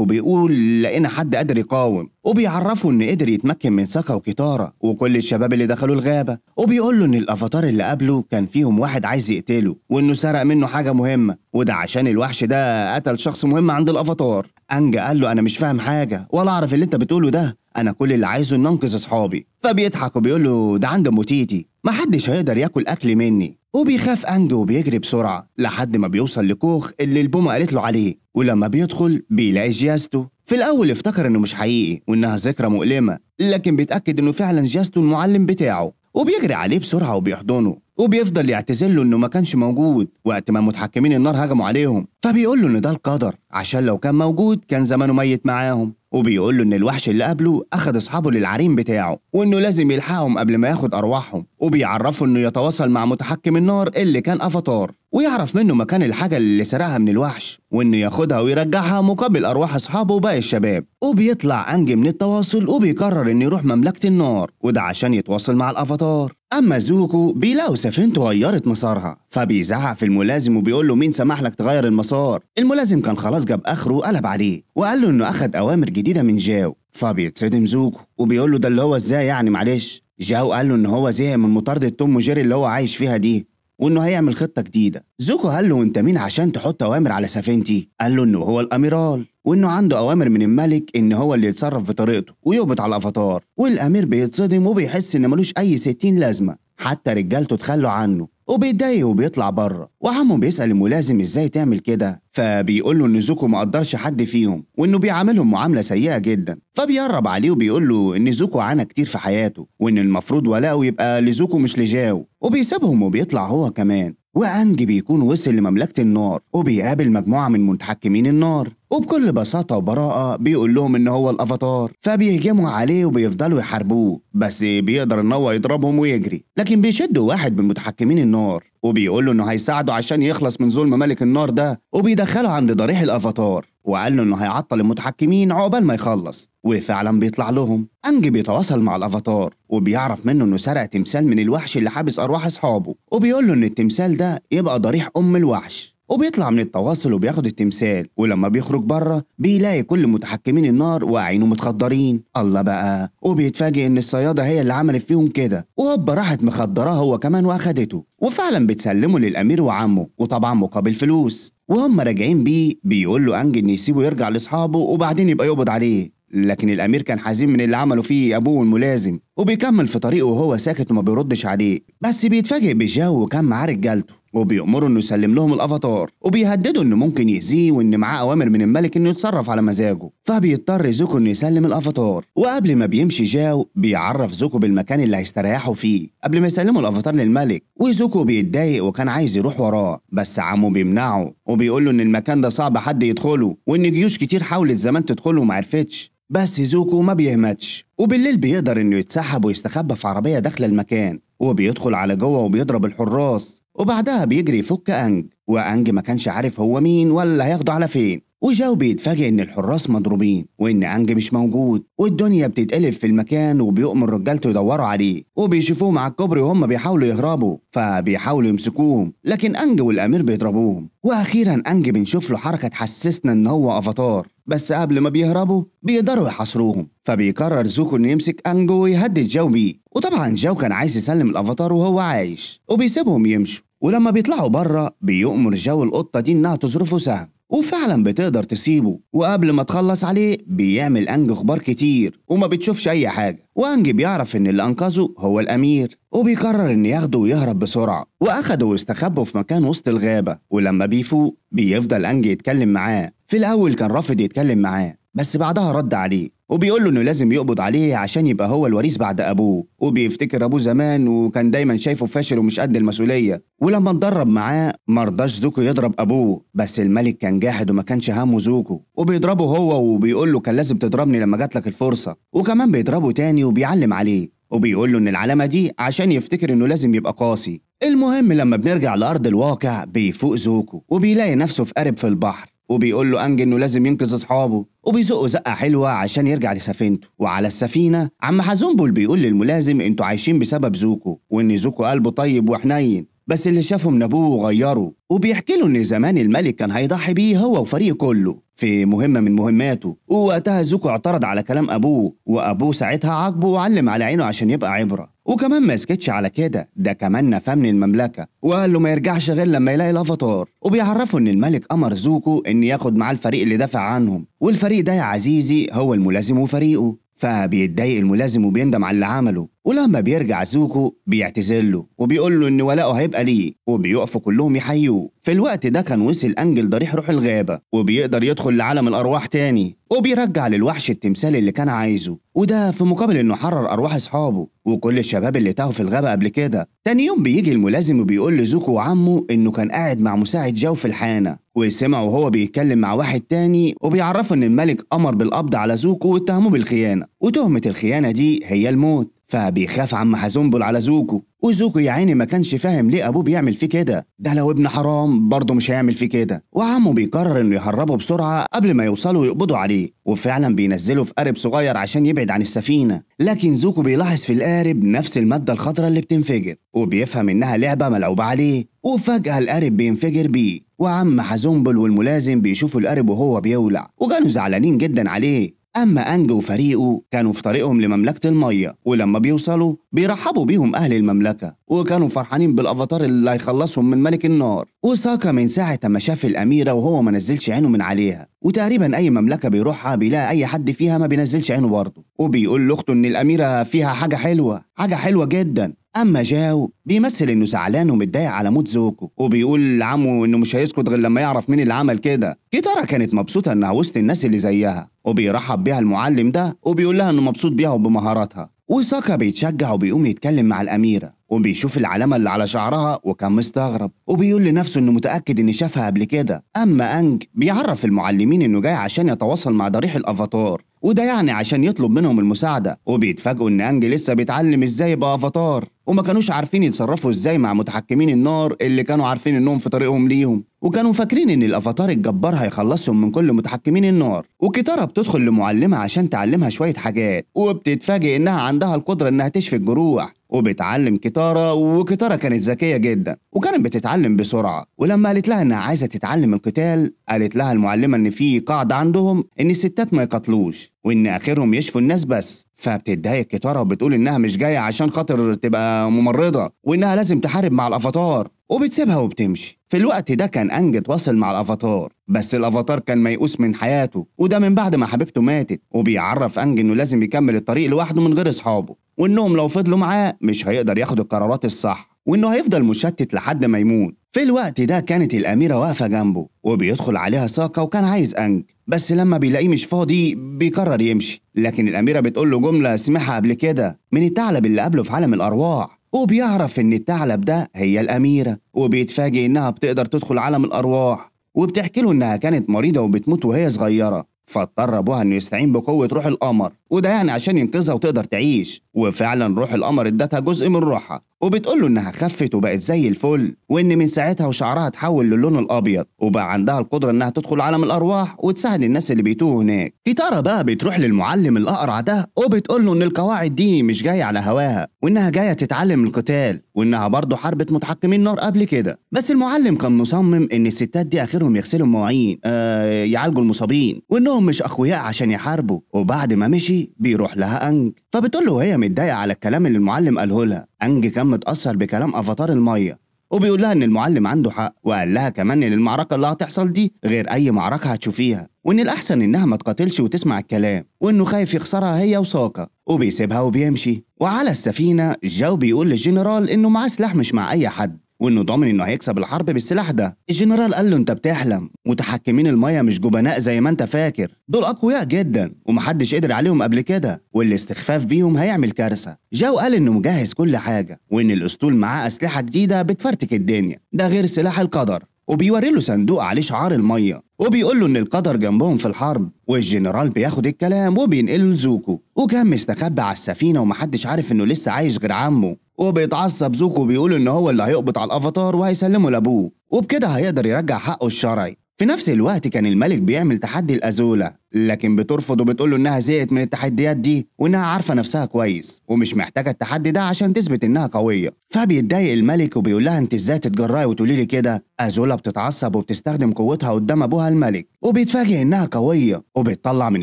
وبيقول لقينا حد قادر يقاوم وبيعرفه إن قدر يتمكن من ساقة وكتارة وكل الشباب اللي دخلوا الغابة وبيقول له إن الأفاتار اللي قبله كان فيهم واحد عايز يقتله وإنه سرق منه حاجة مهمة وده عشان الوحش ده قتل شخص مهم عند الأفاتار أنج قال له أنا مش فاهم حاجة ولا أعرف اللي أنت بتقوله ده أنا كل اللي عايزه إن أنقذ أصحابي فبيضحك وبيقول له ده عند موتيتي محدش هيقدر ياكل أكل مني وبيخاف عنده وبيجري بسرعة لحد ما بيوصل لكوخ اللي البومة قالت له عليه ولما بيدخل بيلاقي جيازته في الأول افتكر إنه مش حقيقي وإنها ذكرى مؤلمة لكن بيتأكد إنه فعلا جيازته المعلم بتاعه وبيجري عليه بسرعة وبيحضنه وبيفضل يعتذر له انه ما كانش موجود وقت ما متحكمين النار هجموا عليهم فبيقول له ان ده القدر عشان لو كان موجود كان زمانه ميت معاهم وبيقول له ان الوحش اللي قبله اخد اصحابه للعريم بتاعه وانه لازم يلحقهم قبل ما ياخد ارواحهم وبيعرفه انه يتواصل مع متحكم النار اللي كان افاتار ويعرف منه مكان الحاجه اللي سرقها من الوحش وانه ياخدها ويرجعها مقابل ارواح اصحابه وباقي الشباب وبيطلع انج من التواصل وبيقرر انه يروح مملكه النار وده عشان يتواصل مع الافاتار اما زوكو بيلاقوا سفينته غيرت مسارها فبيزعق في الملازم وبيقول له مين سمح لك تغير المسار الملازم كان خلاص جاب اخره وقلب عليه وقال له انه اخد اوامر جديده من جاو فبيتصدم زوكو وبيقول له ده اللي هو ازاي يعني معلش جاو قال له ان هو زهق من مطارده توم وجيري اللي هو عايش فيها دي وانه هيعمل خطه جديده زوكو قال له انت مين عشان تحط اوامر على سفينتي قال له انه هو الاميرال وانه عنده اوامر من الملك ان هو اللي يتصرف بطريقته ويقبض على الافاتار والامير بيتصدم وبيحس ان ملوش اي ستين لازمه حتى رجالته تخلوا عنه وبيتضايق وبيطلع بره وعمه بيسأل الملازم ازاي تعمل كده فبيقول له ان زوكو ما قدرش حد فيهم وانه بيعاملهم معامله سيئه جدا فبيقرب عليه وبيقول له ان زوكو عانى كتير في حياته وان المفروض ولاؤه يبقى لزوكو مش لجاو وبيسيبهم وبيطلع هو كمان وأنج بيكون وصل لمملكة النار وبيقابل مجموعة من متحكمين النار وبكل بساطة وبراءة بيقول لهم إن هو الأفاتار فبيهجموا عليه وبيفضلوا يحاربوه بس بيقدر إن هو يضربهم ويجري لكن بيشدوا واحد من متحكمين النار وبيقول له إنه هيساعده عشان يخلص من ظلم ملك النار ده وبيدخله عند ضريح الأفاتار وقال له إنه هيعطل المتحكمين عقبال ما يخلص وفعلا بيطلع لهم أنج بيتواصل مع الأفاتار وبيعرف منه إنه سرق تمثال من الوحش اللي حابس أرواح أصحابه وبيقول له إن التمثال ده يبقى ضريح أم الوحش وبيطلع من التواصل وبياخد التمثال ولما بيخرج بره بيلاقي كل متحكمين النار واعينه ومتخدرين الله بقى وبيتفاجئ ان الصياده هي اللي عملت فيهم كده وهوبا راحت مخدراه هو كمان واخدته وفعلا بتسلمه للامير وعمه وطبعا مقابل فلوس وهم راجعين بيه بيقول له انج ان يسيبه يرجع لاصحابه وبعدين يبقى يقبض عليه لكن الامير كان حزين من اللي عمله فيه ابوه الملازم وبيكمل في طريقه وهو ساكت وما بيردش عليه بس بيتفاجئ بجاو وكان معاه رجالته وبيأمره انه يسلم لهم الافاتار وبيهدده انه ممكن يأذيه وان معاه اوامر من الملك انه يتصرف على مزاجه فبيضطر زوكو انه يسلم الافاتار وقبل ما بيمشي جاو بيعرف زوكو بالمكان اللي هيستريحوا فيه قبل ما يسلموا الافاتار للملك وزوكو بيتضايق وكان عايز يروح وراه بس عمه بيمنعه وبيقول له ان المكان ده صعب حد يدخله وان جيوش كتير حاولت زمان تدخله وما عرفتش بس زوكو ما بيهمتش وبالليل بيقدر انه يتسحب ويستخبى في عربيه داخله المكان وبيدخل على جوه وبيضرب الحراس وبعدها بيجري يفك أنج وأنج ما كانش عارف هو مين ولا هياخده على فين وجاو بيتفاجئ ان الحراس مضروبين وان انج مش موجود والدنيا بتتقلب في المكان وبيؤمر رجالته يدوروا عليه وبيشوفوه مع الكوبري وهم بيحاولوا يهربوا فبيحاولوا يمسكوهم لكن انج والامير بيضربوهم واخيرا انج بنشوف له حركه تحسسنا ان هو افاتار بس قبل ما بيهربوا بيقدروا يحاصروهم فبيقرر زوكو انه يمسك انجو ويهدد جاو بيه وطبعا جاو كان عايز يسلم الافاتار وهو عايش وبيسيبهم يمشوا ولما بيطلعوا بره بيؤمر جو القطة دي إنها تظرفه سهم وفعلا بتقدر تسيبه وقبل ما تخلص عليه بيعمل أنج أخبار كتير وما بتشوفش أي حاجة وأنج بيعرف إن اللي أنقذه هو الأمير وبيقرر إن ياخده ويهرب بسرعة وأخده واستخبه في مكان وسط الغابة ولما بيفوق بيفضل أنج يتكلم معاه في الأول كان رافض يتكلم معاه بس بعدها رد عليه وبيقول له انه لازم يقبض عليه عشان يبقى هو الوريث بعد ابوه وبيفتكر ابوه زمان وكان دايما شايفه فاشل ومش قد المسؤوليه ولما اتدرب معاه مرضاش زوكو يضرب ابوه بس الملك كان جاحد وما كانش همه زوكو وبيضربه هو وبيقول له كان لازم تضربني لما جات لك الفرصه وكمان بيضربه تاني وبيعلم عليه وبيقول له ان العلامه دي عشان يفتكر انه لازم يبقى قاسي المهم لما بنرجع لارض الواقع بيفوق زوكو وبيلاقي نفسه في قارب في البحر وبيقول له أنج إنه لازم ينقذ أصحابه وبيزقه زقة حلوة عشان يرجع لسفينته وعلى السفينة عم حزنبل بيقول للملازم أنتوا عايشين بسبب زوكو وإن زوكو قلبه طيب وحنين بس اللي شافهم ابوه وغيره وبيحكي له ان زمان الملك كان هيضحي بيه هو وفريقه كله في مهمة من مهماته ووقتها زوكو اعترض على كلام أبوه وأبوه ساعتها عاقبه وعلم على عينه عشان يبقى عبرة وكمان ما سكتش على كده ده كمان نفاه من المملكة وقال له ما يرجعش غير لما يلاقي الأفاتار وبيعرفه إن الملك أمر زوكو إن ياخد معاه الفريق اللي دافع عنهم والفريق ده يا عزيزي هو الملازم وفريقه فبيتضايق الملازم وبيندم على اللي عمله ولما بيرجع زوجه بيعتذر وبيقول له ان ولاؤه هيبقى ليه وبيقفوا كلهم يحيوه في الوقت ده كان وصل انجل ضريح روح الغابه وبيقدر يدخل لعالم الارواح تاني وبيرجع للوحش التمثال اللي كان عايزه وده في مقابل انه حرر ارواح اصحابه وكل الشباب اللي تاهوا في الغابه قبل كده تاني يوم بيجي الملازم وبيقول لزوكو وعمه انه كان قاعد مع مساعد جو في الحانه وسمعه وهو بيتكلم مع واحد تاني وبيعرفه ان الملك امر بالقبض على زوكو واتهمه بالخيانه وتهمه الخيانه دي هي الموت فبيخاف عم حزنبل على زوكو وزوكو يا عيني ما كانش فاهم ليه ابوه بيعمل فيه كده ده لو ابن حرام برضه مش هيعمل فيه كده وعمه بيقرر انه يهربه بسرعه قبل ما يوصلوا يقبضوا عليه وفعلا بينزله في قارب صغير عشان يبعد عن السفينه لكن زوكو بيلاحظ في القارب نفس الماده الخضراء اللي بتنفجر وبيفهم انها لعبه ملعوبه عليه وفجاه القارب بينفجر بيه وعم حزنبل والملازم بيشوفوا القارب وهو بيولع وكانوا زعلانين جدا عليه أما أنج وفريقه كانوا في طريقهم لمملكة المية ولما بيوصلوا بيرحبوا بيهم أهل المملكة وكانوا فرحانين بالأفاتار اللي هيخلصهم من ملك النار وساكا من ساعة ما شاف الأميرة وهو ما نزلش عينه من عليها وتقريبا أي مملكة بيروحها بيلاقي أي حد فيها ما بينزلش عينه برضه وبيقول لأخته إن الأميرة فيها حاجة حلوة حاجة حلوة جدا أما جاو بيمثل إنه زعلان ومتضايق على موت زوكو وبيقول لعمه إنه مش هيسكت غير لما يعرف مين اللي عمل كده كيتارا كانت مبسوطة إنها وسط الناس اللي زيها وبيرحب بيها المعلم ده وبيقول لها انه مبسوط بيها وبمهاراتها وساكا بيتشجع وبيقوم يتكلم مع الأميرة وبيشوف العلامة اللي على شعرها وكان مستغرب وبيقول لنفسه إنه متأكد إن شافها قبل كده أما أنج بيعرف المعلمين إنه جاي عشان يتواصل مع ضريح الأفاتار وده يعني عشان يطلب منهم المساعدة وبيتفاجئوا إن أنج لسه بيتعلم إزاي يبقى أفاتار وما كانوش عارفين يتصرفوا إزاي مع متحكمين النار اللي كانوا عارفين إنهم في طريقهم ليهم وكانوا فاكرين إن الأفاتار الجبار هيخلصهم من كل متحكمين النار وكتارة بتدخل لمعلمة عشان تعلمها شوية حاجات وبتتفاجئ إنها عندها القدرة إنها تشفي الجروح وبتعلم كتارة وكتارة كانت ذكية جدا وكانت بتتعلم بسرعة ولما قالت لها إنها عايزة تتعلم القتال قالت لها المعلمة إن في قاعدة عندهم إن الستات ما يقتلوش وإن آخرهم يشفوا الناس بس فبتتضايق كتارة وبتقول إنها مش جاية عشان خاطر تبقى ممرضة وإنها لازم تحارب مع الأفاتار وبتسيبها وبتمشي في الوقت ده كان أنج اتواصل مع الأفاتار بس الأفاتار كان ميؤوس من حياته وده من بعد ما حبيبته ماتت وبيعرف أنج إنه لازم يكمل الطريق لوحده من غير أصحابه وإنهم لو فضلوا معاه مش هيقدر ياخد القرارات الصح وإنه هيفضل مشتت لحد ما يموت في الوقت ده كانت الأميرة واقفة جنبه وبيدخل عليها ساقة وكان عايز أنج بس لما بيلاقيه مش فاضي بيقرر يمشي لكن الأميرة بتقول له جملة سمعها قبل كده من الثعلب اللي قابله في عالم الأرواح وبيعرف إن الثعلب ده هي الأميرة وبيتفاجئ إنها بتقدر تدخل عالم الأرواح وبتحكي له إنها كانت مريضة وبتموت وهي صغيرة فاضطر أبوها إنه يستعين بقوة روح القمر وده يعني عشان ينقذها وتقدر تعيش وفعلا روح القمر ادتها جزء من روحها وبتقول له انها خفت وبقت زي الفل وان من ساعتها وشعرها اتحول للون الابيض وبقى عندها القدره انها تدخل عالم الارواح وتساعد الناس اللي بيتوهوا هناك كيتارا بقى بتروح للمعلم الاقرع ده وبتقول له ان القواعد دي مش جايه على هواها وانها جايه تتعلم القتال وانها برضه حاربت متحكمين نار قبل كده بس المعلم كان مصمم ان الستات دي اخرهم يغسلوا المواعين آه يعالجوا المصابين وانهم مش اقوياء عشان يحاربوا وبعد ما مشي بيروح لها انج فبتقول له وهي متضايقه على الكلام اللي المعلم قاله لها أنج كان متأثر بكلام أفاتار المية وبيقول لها إن المعلم عنده حق وقال لها كمان إن المعركة اللي هتحصل دي غير أي معركة هتشوفيها وإن الأحسن إنها ما تقاتلش وتسمع الكلام وإنه خايف يخسرها هي وساكا وبيسيبها وبيمشي وعلى السفينة جو بيقول للجنرال إنه معاه سلاح مش مع أي حد وانه ضامن انه هيكسب الحرب بالسلاح ده الجنرال قال له انت بتحلم متحكمين المية مش جبناء زي ما انت فاكر دول اقوياء جدا ومحدش قدر عليهم قبل كده والاستخفاف بيهم هيعمل كارثه جاو قال انه مجهز كل حاجه وان الاسطول معاه اسلحه جديده بتفرتك الدنيا ده غير سلاح القدر وبيوري له صندوق عليه شعار الميه وبيقول له ان القدر جنبهم في الحرب والجنرال بياخد الكلام وبينقله لزوكو وكان مستخبي على السفينه ومحدش عارف انه لسه عايش غير عمه وبيتعصب زوكو بيقول ان هو اللي هيقبض على الافاتار وهيسلمه لابوه وبكده هيقدر يرجع حقه الشرعي في نفس الوقت كان الملك بيعمل تحدي الأزولا لكن بترفض وبتقول له إنها زهقت من التحديات دي وإنها عارفة نفسها كويس ومش محتاجة التحدي ده عشان تثبت إنها قوية فبيتضايق الملك وبيقول لها أنت إزاي تتجرأي وتقولي لي كده أزولا بتتعصب وبتستخدم قوتها قدام أبوها الملك وبيتفاجئ إنها قوية وبتطلع من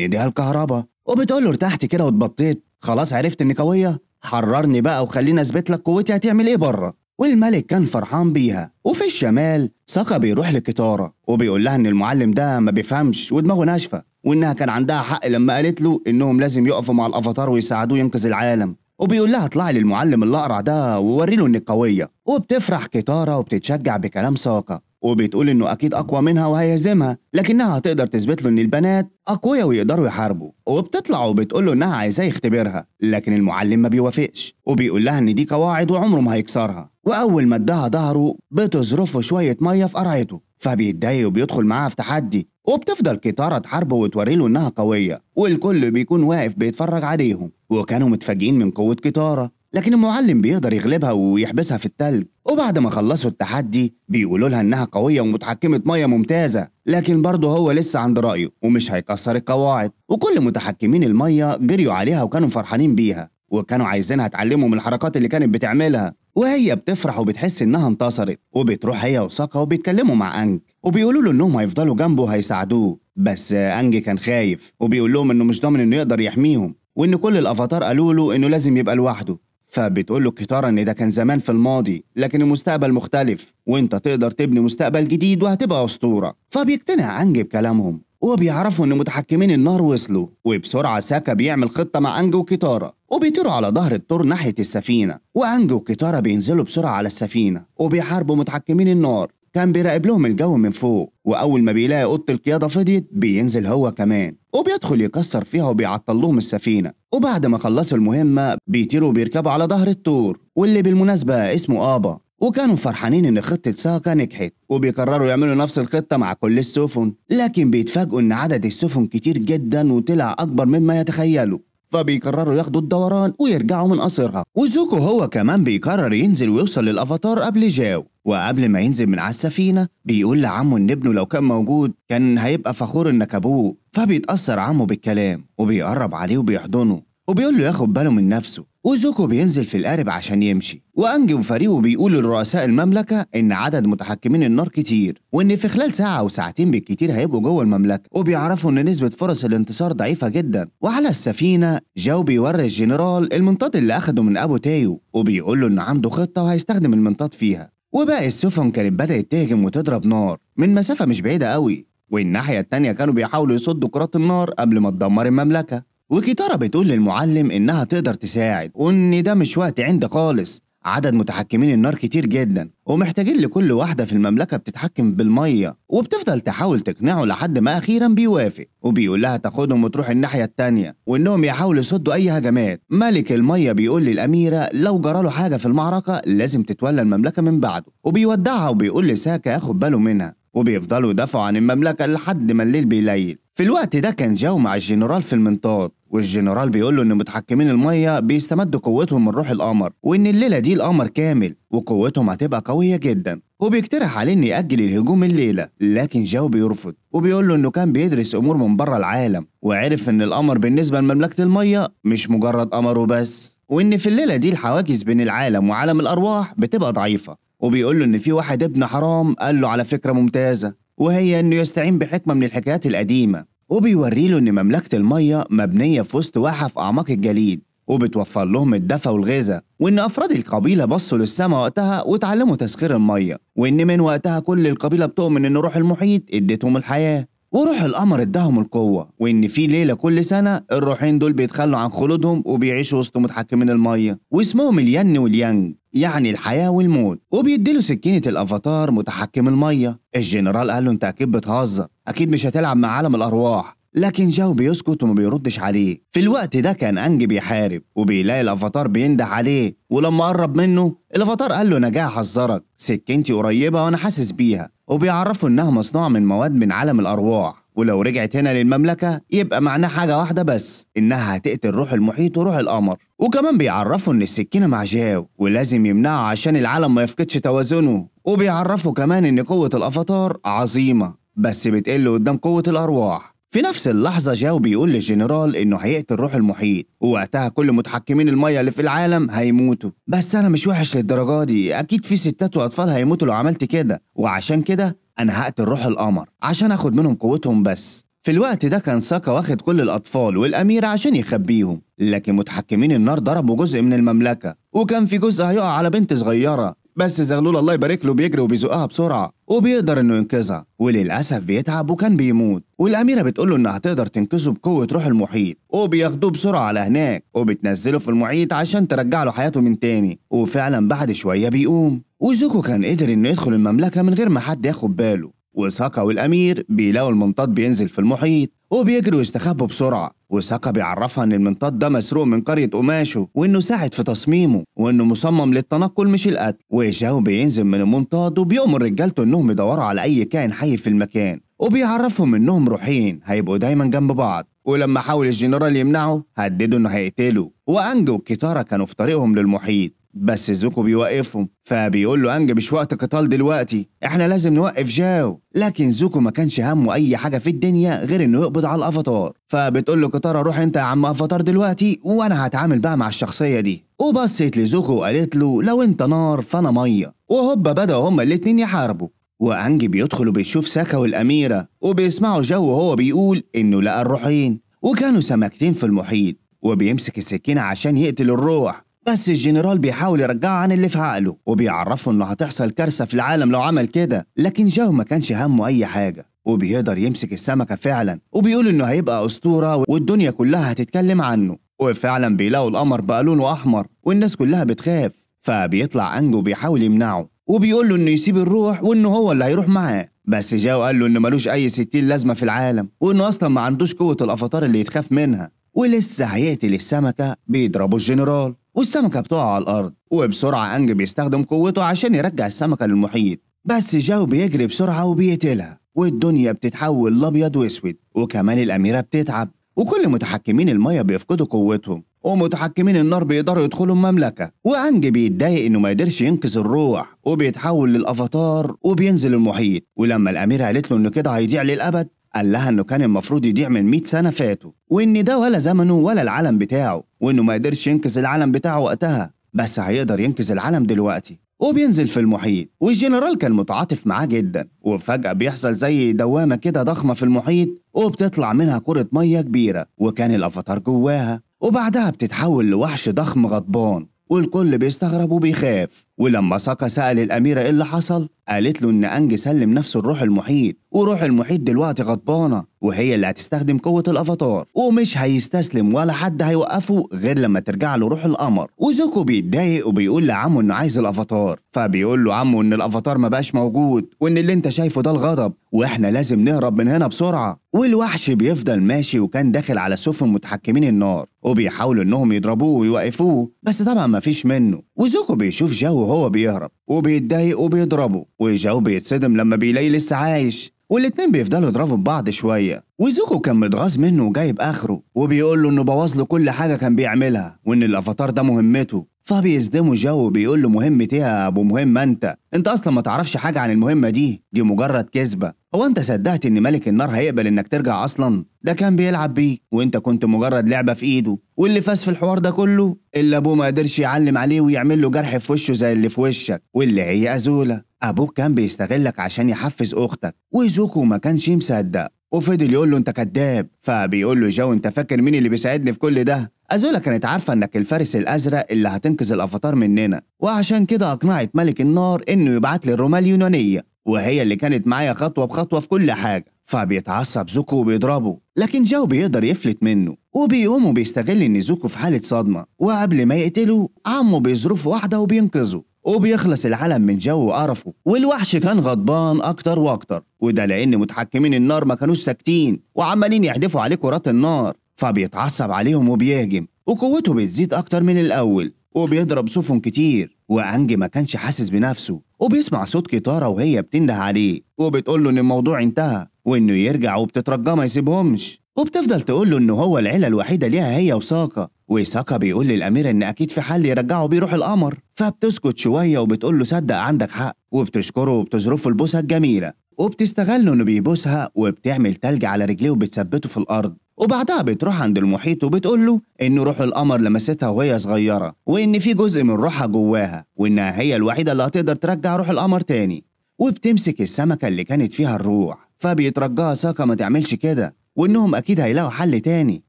إيديها الكهرباء وبتقول له ارتحت كده واتبطيت خلاص عرفت إني قوية حررني بقى وخليني اثبت لك قوتي هتعمل ايه بره والملك كان فرحان بيها وفي الشمال ساقا بيروح لكتارة وبيقول لها ان المعلم ده ما بيفهمش ودماغه ناشفه وانها كان عندها حق لما قالت له انهم لازم يقفوا مع الافاتار ويساعدوه ينقذ العالم وبيقول لها اطلعي للمعلم الاقرع ده ووري له انك قويه وبتفرح كتارة وبتتشجع بكلام ساقا وبتقول انه اكيد اقوى منها وهيهزمها لكنها هتقدر تثبت له ان البنات اقوياء ويقدروا يحاربوا وبتطلع وبتقول له انها عايزاه يختبرها لكن المعلم ما بيوافقش وبيقول لها ان دي قواعد وعمره ما هيكسرها واول ما اداها ظهره بتظرفه شويه ميه في قرعته فبيتضايق وبيدخل معاها في تحدي وبتفضل كتارة تحاربه وتوري له انها قوية والكل بيكون واقف بيتفرج عليهم وكانوا متفاجئين من قوة كتارة لكن المعلم بيقدر يغلبها ويحبسها في التلج وبعد ما خلصوا التحدي بيقولوا لها انها قويه ومتحكمه ميه ممتازه لكن برضه هو لسه عند رايه ومش هيكسر القواعد وكل متحكمين الميه جريوا عليها وكانوا فرحانين بيها وكانوا عايزينها تعلمهم الحركات اللي كانت بتعملها وهي بتفرح وبتحس انها انتصرت وبتروح هي وساقا وبيتكلموا مع انج وبيقولوا له انهم هيفضلوا جنبه وهيساعدوه بس انج كان خايف وبيقول لهم انه مش ضامن انه يقدر يحميهم وان كل الافاتار قالوا له انه لازم يبقى لوحده فبتقول له الكتارة إن ده كان زمان في الماضي لكن المستقبل مختلف وأنت تقدر تبني مستقبل جديد وهتبقى أسطورة فبيقتنع أنج بكلامهم وبيعرفوا إن متحكمين النار وصلوا وبسرعة ساكا بيعمل خطة مع أنج وكتارة وبيطيروا على ظهر الطور ناحية السفينة وأنج وكتارة بينزلوا بسرعة على السفينة وبيحاربوا متحكمين النار كان بيراقب لهم الجو من فوق وأول ما بيلاقي أوضة القيادة فضيت بينزل هو كمان وبيدخل يكسر فيها وبيعطل لهم السفينة وبعد ما خلصوا المهمة بيطيروا بيركبوا على ظهر الطور واللي بالمناسبة اسمه آبا وكانوا فرحانين إن خطة ساكا نجحت وبيقرروا يعملوا نفس الخطة مع كل السفن لكن بيتفاجئوا إن عدد السفن كتير جدا وطلع أكبر مما يتخيلوا فبيقرروا ياخدوا الدوران ويرجعوا من قصرها وزوكو هو كمان بيقرر ينزل ويوصل للافاتار قبل جاو وقبل ما ينزل من على السفينه بيقول لعمه ان ابنه لو كان موجود كان هيبقى فخور انك ابوه فبيتاثر عمه بالكلام وبيقرب عليه وبيحضنه وبيقول له ياخد باله من نفسه وزوكو بينزل في القارب عشان يمشي وأنجي وفريقه بيقولوا لرؤساء المملكة إن عدد متحكمين النار كتير وإن في خلال ساعة أو ساعتين بالكتير هيبقوا جوه المملكة وبيعرفوا إن نسبة فرص الانتصار ضعيفة جدا وعلى السفينة جاو بيوري الجنرال المنطاد اللي أخده من أبو تايو وبيقول له إن عنده خطة وهيستخدم المنطاد فيها وباقي السفن كانت بدأت تهجم وتضرب نار من مسافة مش بعيدة قوي والناحية التانية كانوا بيحاولوا يصدوا كرات النار قبل ما تدمر المملكة وكيتارا بتقول للمعلم إنها تقدر تساعد وإن ده مش وقت عندي خالص عدد متحكمين النار كتير جدا ومحتاجين لكل واحدة في المملكة بتتحكم بالمية وبتفضل تحاول تقنعه لحد ما أخيرا بيوافق وبيقول لها تاخدهم وتروح الناحية التانية وإنهم يحاولوا يصدوا أي هجمات ملك المية بيقول للأميرة لو جرى له حاجة في المعركة لازم تتولى المملكة من بعده وبيودعها وبيقول لساكا ياخد باله منها وبيفضلوا يدافعوا عن المملكة لحد ما الليل بيليل في الوقت ده كان جاو مع الجنرال في المنطاد والجنرال بيقول له ان متحكمين الميه بيستمدوا قوتهم من روح القمر وان الليله دي القمر كامل وقوتهم هتبقى قويه جدا وبيقترح عليه انه ياجل الهجوم الليله لكن جاو بيرفض وبيقول له انه كان بيدرس امور من بره العالم وعرف ان القمر بالنسبه لمملكه الميه مش مجرد قمر وبس وان في الليله دي الحواجز بين العالم وعالم الارواح بتبقى ضعيفه وبيقول له ان في واحد ابن حرام قال له على فكره ممتازه وهي انه يستعين بحكمه من الحكايات القديمه وبيوري له ان مملكه الميه مبنيه في وسط واحه في اعماق الجليد وبتوفر لهم الدفا والغذاء وان افراد القبيله بصوا للسماء وقتها وتعلموا تسخير الميه وان من وقتها كل القبيله بتؤمن ان روح المحيط اديتهم الحياه وروح القمر اداهم القوة وإن في ليلة كل سنة الروحين دول بيتخلوا عن خلودهم وبيعيشوا وسط متحكمين المية واسمهم الين واليانج يعني الحياة والموت وبيديله سكينة الأفاتار متحكم المية الجنرال قال له أنت أكيد بتهزر أكيد مش هتلعب مع عالم الأرواح لكن جاو بيسكت وما بيردش عليه في الوقت ده كان أنج بيحارب وبيلاقي الأفاتار بينده عليه ولما قرب منه الأفاتار قال له أنا جاي أحذرك سكينتي قريبة وأنا حاسس بيها وبيعرفه إنها مصنوعة من مواد من عالم الأرواح ولو رجعت هنا للمملكة يبقى معناه حاجة واحدة بس إنها هتقتل روح المحيط وروح القمر وكمان بيعرفوا إن السكينة مع جاو ولازم يمنعه عشان العالم ما يفقدش توازنه وبيعرفوا كمان إن قوة الأفاتار عظيمة بس بتقل قدام قوة الأرواح في نفس اللحظة جاو بيقول للجنرال إنه هيقتل روح المحيط ووقتها كل متحكمين المية اللي في العالم هيموتوا بس أنا مش وحش للدرجة دي أكيد في ستات وأطفال هيموتوا لو عملت كده وعشان كده أنا هقتل روح القمر عشان آخد منهم قوتهم بس في الوقت ده كان ساكا واخد كل الأطفال والامير عشان يخبيهم لكن متحكمين النار ضربوا جزء من المملكة وكان في جزء هيقع على بنت صغيرة بس زغلول الله يبارك له بيجري وبيزقها بسرعه وبيقدر انه ينقذها وللاسف بيتعب وكان بيموت والاميره بتقول له انها تقدر تنقذه بقوه روح المحيط وبياخدوه بسرعه على هناك وبتنزله في المحيط عشان ترجع له حياته من تاني وفعلا بعد شويه بيقوم وزوكو كان قدر انه يدخل المملكه من غير ما حد ياخد باله وساكا والأمير بيلاقوا المنطاد بينزل في المحيط وبيجروا يستخبوا بسرعة وساكا بيعرفها إن المنطاد ده مسروق من قرية قماشه وإنه ساعد في تصميمه وإنه مصمم للتنقل مش القتل وجاو بينزل من المنطاد وبيأمر رجالته إنهم يدوروا على أي كائن حي في المكان وبيعرفهم إنهم روحين هيبقوا دايما جنب بعض ولما حاول الجنرال يمنعه هددوا إنه هيقتله وأنج وكتارا كانوا في طريقهم للمحيط بس زوكو بيوقفهم فبيقول له انجا مش وقت قتال دلوقتي احنا لازم نوقف جاو لكن زوكو ما كانش همه اي حاجه في الدنيا غير انه يقبض على الافاتار فبتقول له كتارا روح انت يا عم افاتار دلوقتي وانا هتعامل بقى مع الشخصيه دي وبصت لزوكو وقالت له لو انت نار فانا ميه وهوبا بداوا هما الاتنين يحاربوا وانج بيدخل وبيشوف ساكا والاميره وبيسمعوا جو وهو بيقول انه لقى الروحين وكانوا سمكتين في المحيط وبيمسك السكينه عشان يقتل الروح بس الجنرال بيحاول يرجعه عن اللي في عقله وبيعرفه انه هتحصل كارثه في العالم لو عمل كده لكن جو ما كانش همه اي حاجه وبيقدر يمسك السمكه فعلا وبيقول انه هيبقى اسطوره والدنيا كلها هتتكلم عنه وفعلا بيلاقوا القمر بقى لونه احمر والناس كلها بتخاف فبيطلع انجو بيحاول يمنعه وبيقول له انه يسيب الروح وانه هو اللي هيروح معاه بس جاو قال له انه ملوش اي ستين لازمه في العالم وانه اصلا ما عندوش قوه الافاتار اللي يتخاف منها ولسه هيقتل السمكه بيضربوا الجنرال والسمكة بتقع على الأرض وبسرعة أنج بيستخدم قوته عشان يرجع السمكة للمحيط بس جاو بيجري بسرعة وبيقتلها والدنيا بتتحول لأبيض وأسود وكمان الأميرة بتتعب وكل متحكمين المية بيفقدوا قوتهم ومتحكمين النار بيقدروا يدخلوا المملكة وأنج بيتضايق إنه ما يقدرش ينقذ الروح وبيتحول للأفاتار وبينزل المحيط ولما الأميرة قالت له إنه كده هيضيع للأبد قال لها انه كان المفروض يضيع من 100 سنه فاتوا وان ده ولا زمنه ولا العالم بتاعه وانه ما قدرش ينقذ العالم بتاعه وقتها بس هيقدر ينقذ العالم دلوقتي وبينزل في المحيط والجنرال كان متعاطف معاه جدا وفجأة بيحصل زي دوامة كده ضخمة في المحيط وبتطلع منها كرة مية كبيرة وكان الأفاتار جواها وبعدها بتتحول لوحش ضخم غضبان والكل بيستغرب وبيخاف ولما ساكا سأل الأميرة إيه اللي حصل قالت له إن أنج سلم نفسه لروح المحيط وروح المحيط دلوقتي غضبانة وهي اللي هتستخدم قوة الأفاتار ومش هيستسلم ولا حد هيوقفه غير لما ترجع له روح القمر وزوكو بيتضايق وبيقول لعمه إنه عايز الأفاتار فبيقول له عمه إن الأفاتار ما بقاش موجود وإن اللي أنت شايفه ده الغضب وإحنا لازم نهرب من هنا بسرعة والوحش بيفضل ماشي وكان داخل على سفن متحكمين النار وبيحاولوا إنهم يضربوه ويوقفوه بس طبعا مفيش منه وزوكو بيشوف جو وهو بيهرب وبيتضايق وبيضربه وجو بيتصدم لما بيلاقي لسه عايش والاتنين بيفضلوا يضربوا ببعض شوية وزوكو كان متغاظ منه وجايب آخره وبيقول له إنه بوظ له كل حاجة كان بيعملها وإن الأفاتار ده مهمته فبيصدمه جو بيقول له مهمتي يا ابو مهم انت انت اصلا ما تعرفش حاجه عن المهمه دي دي مجرد كذبه هو انت صدقت ان ملك النار هيقبل انك ترجع اصلا ده كان بيلعب بيك وانت كنت مجرد لعبه في ايده واللي فاز في الحوار ده كله اللي ابوه ما قدرش يعلم عليه ويعمل له جرح في وشه زي اللي في وشك واللي هي ازوله ابوك كان بيستغلك عشان يحفز اختك وزوكو ما كانش مصدق وفضل يقول له انت كذاب فبيقول له جو انت فاكر مين اللي بيساعدني في كل ده أزولا كانت عارفة إنك الفارس الأزرق اللي هتنقذ الأفاتار مننا، وعشان كده أقنعت ملك النار إنه يبعت لي الرومال اليونانية، وهي اللي كانت معايا خطوة بخطوة في كل حاجة، فبيتعصب زوكو وبيضربه، لكن جو بيقدر يفلت منه، وبيقوم وبيستغل إن زوكو في حالة صدمة، وقبل ما يقتله عمه بيظروف واحدة وبينقذه، وبيخلص العالم من جو وقرفه والوحش كان غضبان اكتر واكتر وده لان متحكمين النار ما كانوش ساكتين وعمالين يحدفوا عليه كرات النار فبيتعصب عليهم وبيهجم وقوته بتزيد اكتر من الاول وبيضرب سفن كتير وانج ما كانش حاسس بنفسه وبيسمع صوت كتارة وهي بتنده عليه وبتقول له ان الموضوع انتهى وانه يرجع وبتترجمه ما يسيبهمش وبتفضل تقول له ان هو العيله الوحيده ليها هي وساقه وساكا بيقول للأمير إن أكيد في حل يرجعه بيه روح القمر فبتسكت شوية وبتقول له صدق عندك حق وبتشكره وبتظرفه البوسة الجميلة وبتستغله إنه بيبوسها وبتعمل تلج على رجليه وبتثبته في الأرض وبعدها بتروح عند المحيط وبتقول له إن روح القمر لمستها وهي صغيرة وإن في جزء من روحها جواها وإنها هي الوحيدة اللي هتقدر ترجع روح القمر تاني وبتمسك السمكة اللي كانت فيها الروح فبيترجاها ساكا ما تعملش كده وإنهم أكيد هيلاقوا حل تاني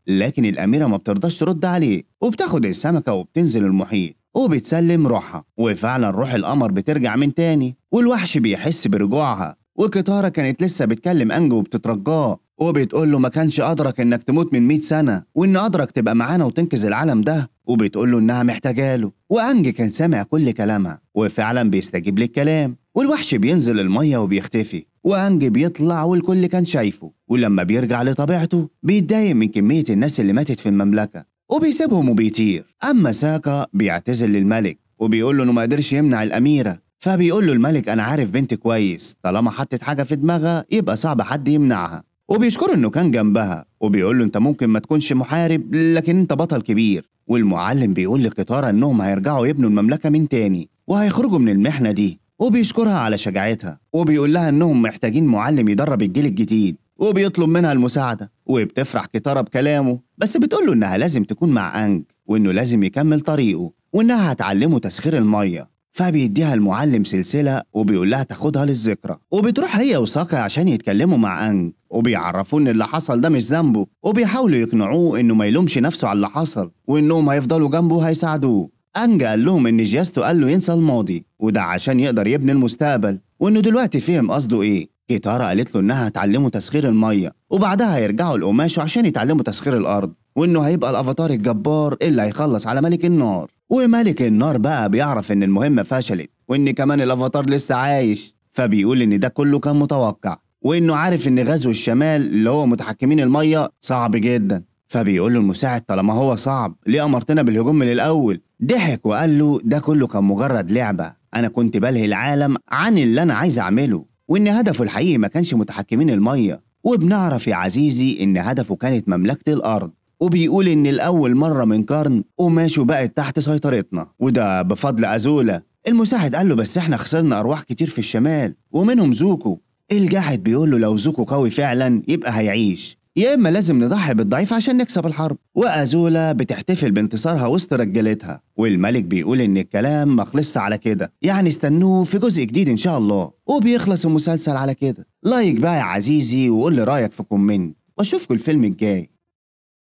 لكن الأميرة ما بترضاش ترد عليه وبتاخد السمكة وبتنزل المحيط وبتسلم روحها وفعلا روح القمر بترجع من تاني والوحش بيحس برجوعها وكتارة كانت لسه بتكلم أنجو وبتترجاه وبتقول له ما كانش قدرك انك تموت من 100 سنه وان قدرك تبقى معانا وتنقذ العالم ده وبتقول له انها محتاجاله وانج كان سامع كل كلامها وفعلا بيستجيب للكلام والوحش بينزل الميه وبيختفي وأنج بيطلع والكل كان شايفه ولما بيرجع لطبيعته بيتضايق من كمية الناس اللي ماتت في المملكة وبيسيبهم وبيطير أما ساكا بيعتذر للملك وبيقول له إنه ما قدرش يمنع الأميرة فبيقول له الملك أنا عارف بنت كويس طالما حطت حاجة في دماغها يبقى صعب حد يمنعها وبيشكره إنه كان جنبها وبيقول له أنت ممكن ما تكونش محارب لكن أنت بطل كبير والمعلم بيقول لقطارة إنهم هيرجعوا يبنوا المملكة من تاني وهيخرجوا من المحنة دي وبيشكرها على شجاعتها وبيقول لها انهم محتاجين معلم يدرب الجيل الجديد وبيطلب منها المساعدة وبتفرح كتارة بكلامه بس بتقول له إنها لازم تكون مع أنج وإنه لازم يكمل طريقه وإنها هتعلمه تسخير المية فبيديها المعلم سلسلة وبيقول لها تاخدها للذكرى وبتروح هي وساقي عشان يتكلموا مع أنج وبيعرفوه إن اللي حصل ده مش ذنبه وبيحاولوا يقنعوه إنه ما يلومش نفسه على اللي حصل وإنهم هيفضلوا جنبه وهيساعدوه أنجا قال لهم إن جياستو قال له ينسى الماضي وده عشان يقدر يبني المستقبل وإنه دلوقتي فهم قصده إيه كيتارا قالت له إنها هتعلمه تسخير المية وبعدها هيرجعوا لقماشه عشان يتعلموا تسخير الأرض وإنه هيبقى الأفاتار الجبار اللي هيخلص على ملك النار وملك النار بقى بيعرف إن المهمة فشلت وإن كمان الأفاتار لسه عايش فبيقول إن ده كله كان متوقع وإنه عارف إن غزو الشمال اللي هو متحكمين المية صعب جدا فبيقول له المساعد طالما هو صعب ليه امرتنا بالهجوم من الاول ضحك وقال له ده كله كان مجرد لعبه انا كنت بلهي العالم عن اللي انا عايز اعمله وان هدفه الحقيقي ما كانش متحكمين الميه وبنعرف يا عزيزي ان هدفه كانت مملكه الارض وبيقول ان الاول مره من قرن قماشه بقت تحت سيطرتنا وده بفضل ازولا المساعد قال له بس احنا خسرنا ارواح كتير في الشمال ومنهم زوكو الجاحد بيقول له لو زوكو قوي فعلا يبقى هيعيش يا إما لازم نضحي بالضعيف عشان نكسب الحرب وأزولا بتحتفل بانتصارها وسط رجالتها والملك بيقول إن الكلام مخلص على كده يعني استنوه في جزء جديد إن شاء الله وبيخلص المسلسل على كده لايك بقى يا عزيزي وقول لي رأيك في كومنت وأشوفكوا الفيلم الجاي